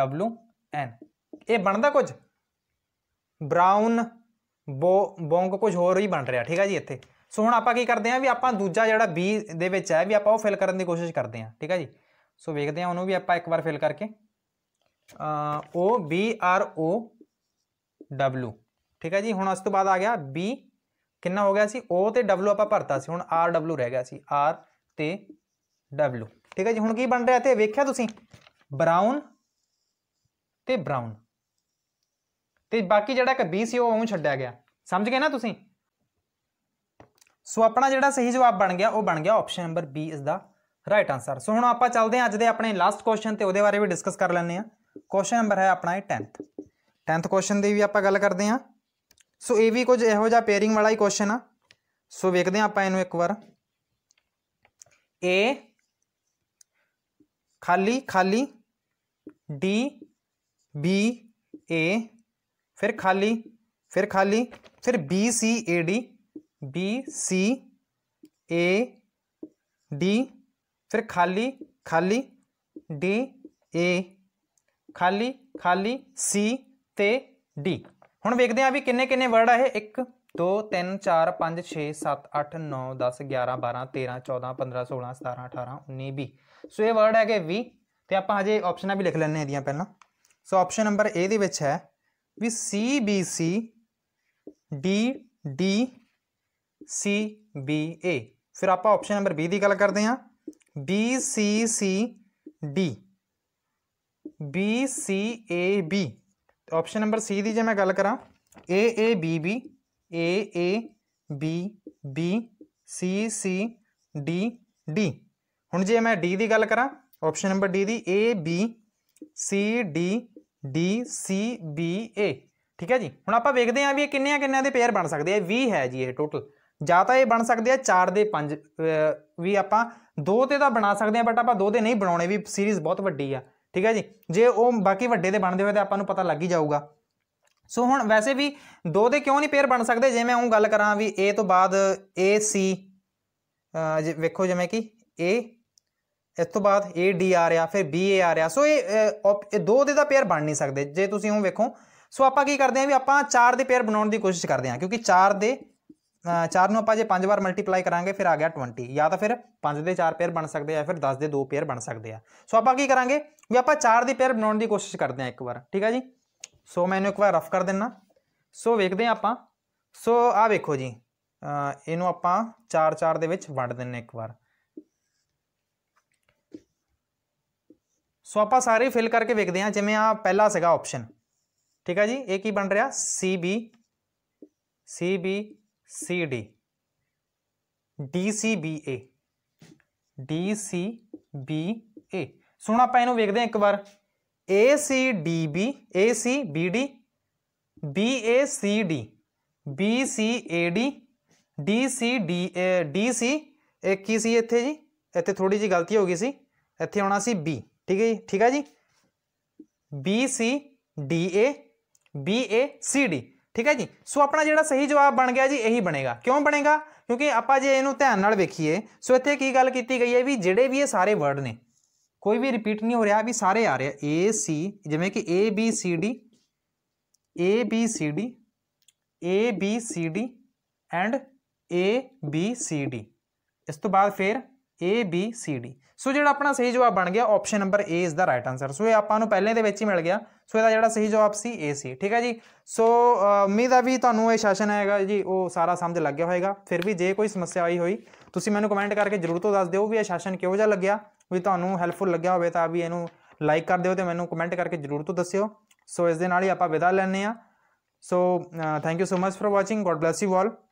A: W N ਇਹ ਬਣਦਾ ਕੁਝ ਬ੍ਰਾਊਨ ਬੋਂਗ ਕੁਝ ਹੋਰ ਹੀ ਬਣ ਰਿਹਾ ਠੀਕ ਹੈ ਜੀ ਇੱਥੇ ਸੋ ਹੁਣ ਆਪਾਂ ਕੀ ਕਰਦੇ ਆਂ ਵੀ ਆਪਾਂ ਦੂਜਾ ਜਿਹੜਾ B ਦੇ ਵਿੱਚ ਹੈ ਵੀ ਆਪਾਂ ਉਹ ਫਿਲ ਕਰਨ ਦੀ ਕੋਸ਼ਿਸ਼ ਕਰਦੇ ਆਂ ਠੀਕ ਹੈ ਜੀ ਸੋ ਵੇਖਦੇ ਆਂ ਉਹਨੂੰ ਵੀ ਆਪਾਂ ਇੱਕ ਵਾਰ ਫਿਲ ਕਰਕੇ O B R O W ਠੀਕ ਹੈ ਜੀ ਹੁਣ ਉਸ ਤੋਂ ਬਾਅਦ ਆ ਗਿਆ B ਕਿੰਨਾ ਹੋ ਗਿਆ ਸੀ O ਤੇ W ਆਪਾਂ ਭਰਤਾ ਸੀ ਹੁਣ R W ਰਹਿ ਗਿਆ ਸੀ R ਤੇ W ਠੀਕ ਹੈ ਜੀ ਹੁਣ ਕੀ ਬਣ ਰਿਹਾ ਤੇ ਵੇਖਿਆ ਤੁਸੀਂ ਬਰਾਊਨ ਤੇ ਬਰਾਊਨ ਤੇ ਬਾਕੀ ਜਿਹੜਾ ਇੱਕ B ਸੀ ਉਹ ਉਹਨੂੰ ਛੱਡਿਆ ਗਿਆ ਸਮਝ ਗਏ ਨਾ ਤੁਸੀਂ ਸੋ ਆਪਣਾ ਜਿਹੜਾ ਸਹੀ ਜਵਾਬ ਬਣ ਗਿਆ ਉਹ ਬਣ ਗਿਆ ਆਪਸ਼ਨ ਨੰਬਰ B ਇਸ ਦਾ ਰਾਈਟ ਆਨਸਰ ਸੋ ਹੁਣ ਆਪਾਂ ਚੱਲਦੇ ਹਾਂ ਅੱਜ ਦੇ ਆਪਣੇ ਲਾਸਟ ਕੁਐਸਚਨ ਤੇ ਉਹਦੇ ਬਾਰੇ ਵੀ ਡਿਸਕਸ ਕਰ ਲੈਂਦੇ ਆ ਕੁਐਸਚਨ ਨੰਬਰ ਹੈ ਆਪਣਾ 10th 10th ਕੁਐਸਚਨ ਦੀ ਵੀ ਆਪਾਂ ਗੱਲ ਕਰਦੇ ਹਾਂ ਸੋ ਇਹ ਵੀ ਕੁਝ ਇਹੋ ਜਿਹਾ ਪੇਅਰਿੰਗ ਵਾਲਾ ਹੀ ਕੁਐਸਚਨ ਆ ਸੋ ਵੇਖਦੇ ਹਾਂ ਆਪਾਂ ਇਹਨੂੰ ਇੱਕ ਵਾਰ A ਖਾਲੀ ਖਾਲੀ D B A ਫਿਰ ਖਾਲੀ ਫਿਰ ਖਾਲੀ ਫਿਰ B C A D B C A D ਫਿਰ ਖਾਲੀ ਖਾਲੀ D A ਖਾਲੀ ਖਾਲੀ C ਤੇ D ਹੁਣ ਵੇਖਦੇ ਆਂ ਵੀ ਕਿੰਨੇ ਕਿੰਨੇ ਵਰਡ ਆ ਇਹ 1 2 3 4 5 6 7 8 9 10 11 12 13 14 15 16 17 18 19 20 ਸੋ ਇਹ ਵਰਡ ਹੈਗੇ 20 ਤੇ ਆਪਾਂ ਹਜੇ ਆਪਸ਼ਨਾਂ ਵੀ ਲਿਖ ਲੈਣੇ ਇਹਦੀਆਂ ਪਹਿਲਾਂ ਸੋ ਆਪਸ਼ਨ ਨੰਬਰ A ਦੇ ਵਿੱਚ ਹੈ ਵੀ C B C D D C B A फिर आप ऑप्शन नंबर बी की गल करते हैं B C C D B C A B option number C की जो मैं गल करा A A B B A A B B C C D D हूँ जे मैं डी की गल करा ऑप्शन नंबर डी दी A B C D D C B A ठीक है जी हूँ आप देखते हैं भी किन्निया किन्न के पेयर बन सकते हैं भी है जी ये टोटल ਜਾਂ ਤਾਂ ਇਹ ਬਣ ਸਕਦੇ ਆ 4 ਦੇ 5 ਵੀ ਆਪਾਂ 2 ਤੇ ਤਾਂ ਬਣਾ ਸਕਦੇ ਆ ਬਟ ਆਪਾਂ 2 ਦੇ ਨਹੀਂ ਬਣਾਉਣੇ ਵੀ ਸੀਰੀਜ਼ ਬਹੁਤ ਵੱਡੀ ਆ ਠੀਕ ਹੈ ਜੀ ਜੇ ਉਹ ਬਾਕੀ ਵੱਡੇ ਦੇ ਬਣਦੇ ਹੋਏ ਤਾਂ ਆਪਾਂ ਨੂੰ ਪਤਾ ਲੱਗ ਹੀ ਜਾਊਗਾ ਸੋ ਹੁਣ ਵੈਸੇ ਵੀ 2 ਦੇ ਕਿਉਂ ਨਹੀਂ ਪੇਅਰ ਬਣ ਸਕਦੇ ਜੇ ਮੈਂ ਉਹ ਗੱਲ ਕਰਾਂ ਵੀ A ਤੋਂ ਬਾਅਦ AC ਜੇ ਵੇਖੋ ਜਿਵੇਂ ਕਿ A ਇਸ ਤੋਂ ਬਾਅਦ A D ਆ ਰਿਹਾ ਫਿਰ B A ਆ ਰਿਹਾ ਸੋ ਇਹ ਦੋ ਦੇ ਦਾ ਪੇਅਰ ਬਣ ਨਹੀਂ ਸਕਦੇ ਜੇ ਤੁਸੀਂ ਉਹ ਵੇਖੋ ਸੋ ਆਪਾਂ ਕੀ ਕਰਦੇ ਆਂ ਵੀ ਆਪਾਂ 4 ਦੇ ਪੇਅਰ ਬਣਾਉਣ ਦੀ ਕੋਸ਼ਿਸ਼ ਕਰਦੇ ਆਂ ਕਿਉਂਕਿ 4 ਦੇ 4 ਨੂੰ ਆਪਾਂ ਜੇ 5 ਵਾਰ ਮਲਟੀਪਲਾਈ ਕਰਾਂਗੇ ਫਿਰ ਆ ਗਿਆ 20 ਜਾਂ ਤਾਂ ਫਿਰ 5 ਦੇ 4 ਪੇਅਰ ਬਣ ਸਕਦੇ ਆ ਫਿਰ 10 ਦੇ 2 ਪੇਅਰ ਬਣ ਸਕਦੇ ਆ ਸੋ ਆਪਾਂ ਕੀ ਕਰਾਂਗੇ ਵੀ ਆਪਾਂ 4 ਦੀ ਪੇਅਰ ਬਣਾਉਣ ਦੀ ਕੋਸ਼ਿਸ਼ ਕਰਦੇ ਆ ਇੱਕ ਵਾਰ ਠੀਕ ਆ ਜੀ ਸੋ ਮੈਂ ਇਹਨੂੰ ਇੱਕ ਵਾਰ ਰਫ ਕਰ ਦਿੰਨਾ ਸੋ ਵੇਖਦੇ ਆ ਆਪਾਂ ਸੋ ਆ ਵੇਖੋ ਜੀ ਇਹਨੂੰ ਆਪਾਂ 4-4 ਦੇ ਵਿੱਚ ਵੰਡ ਦਿੰਨੇ ਇੱਕ ਵਾਰ ਸੋ ਆਪਾਂ ਸਾਰੇ ਫਿਲ ਕਰਕੇ ਵੇਖਦੇ ਆ ਜਿਵੇਂ ਆ ਪਹਿਲਾ ਸੀਗਾ ਆਪਸ਼ਨ ਠੀਕ ਆ ਜੀ ਇਹ ਕੀ ਬਣ ਰਿਹਾ CB CB CD DCBA DCBA ਸੁਣ ਆਪਾਂ ਇਹਨੂੰ ਵੇਖਦੇ ਹਾਂ ਇੱਕ ਵਾਰ ACDB ACBD BACD BCAD DCD DC ਇੱਕ ਕੀ ਸੀ ਇੱਥੇ ਜੀ ਇੱਥੇ ਥੋੜੀ ਜੀ ਗਲਤੀ ਹੋ ਗਈ ਸੀ ਇੱਥੇ ਆਉਣਾ ਸੀ B ਠੀਕ ਹੈ ਜੀ ਠੀਕ ਹੈ ਜੀ BCDA BACD ਠੀਕ ਹੈ ਜੀ ਸੋ ਆਪਣਾ ਜਿਹੜਾ ਸਹੀ ਜਵਾਬ ਬਣ ਗਿਆ ਜੀ ਇਹੀ ਬਣੇਗਾ ਕਿਉਂ ਬਣੇਗਾ ਕਿਉਂਕਿ ਆਪਾਂ ਜੇ ਇਹਨੂੰ ਧਿਆਨ ਨਾਲ ਵੇਖੀਏ ਸੋ ਇੱਥੇ ਕੀ ਗੱਲ ਕੀਤੀ ਗਈ ਹੈ ਵੀ ਜਿਹੜੇ ਵੀ ਇਹ ਸਾਰੇ ਵਰਡ ਨੇ ਕੋਈ ਵੀ ਰਿਪੀਟ ਨਹੀਂ ਹੋ ਰਿਹਾ ਵੀ ਸਾਰੇ ਆ ਰਹੇ ਏ ਸੀ ਜਿਵੇਂ ਕਿ A B C D A B C D A B C D and A B C D ਇਸ ਤੋਂ ਬਾਅਦ ਫਿਰ ਏ ਬੀ ਸੀ ਡੀ ਸੋ ਜਿਹੜਾ ਆਪਣਾ ਸਹੀ ਜਵਾਬ ਬਣ ਗਿਆ ਆਪਸ਼ਨ ਨੰਬਰ ਏ ਇਸ ਦਾ ਰਾਈਟ ਆਨਸਰ ਸੋ ਇਹ ਆਪਾਂ ਨੂੰ ਪਹਿਲੇ ਦੇ ਵਿੱਚ ਹੀ ਮਿਲ ਗਿਆ ਸੋ ਇਹਦਾ ਜਿਹੜਾ ਸਹੀ ਜਵਾਬ ਸੀ ਏ ਸੀ ਠੀਕ ਹੈ ਜੀ ਸੋ ਉਮੀਦ ਆ ਵੀ ਤੁਹਾਨੂੰ ਇਹ ਸੈਸ਼ਨ ਆਏਗਾ ਜੀ ਉਹ ਸਾਰਾ ਸਮਝ ਲੱਗ ਗਿਆ ਹੋਵੇਗਾ ਫਿਰ ਵੀ ਜੇ ਕੋਈ ਸਮੱਸਿਆ ਆਈ ਹੋਈ ਤੁਸੀਂ ਮੈਨੂੰ ਕਮੈਂਟ ਕਰਕੇ ਜ਼ਰੂਰ ਤੋਂ ਦੱਸ ਦਿਓ ਵੀ ਇਹ ਸੈਸ਼ਨ ਕਿਹੋ ਜਿਹਾ ਲੱਗਿਆ ਵੀ ਤੁਹਾਨੂੰ ਹੈਲਪਫੁਲ ਲੱਗਿਆ ਹੋਵੇ ਤਾਂ ਵੀ ਇਹਨੂੰ ਲਾਈਕ ਕਰ ਦਿਓ ਤੇ ਮੈਨੂੰ ਕਮੈਂਟ ਕਰਕੇ ਜ਼ਰੂਰ ਤੋਂ ਦੱਸਿਓ ਸੋ ਇਸ ਦੇ ਨਾਲ ਹੀ ਆਪਾਂ ਵਿਦਾ ਲੈਣੇ ਆ so thank you so much for watching God bless you all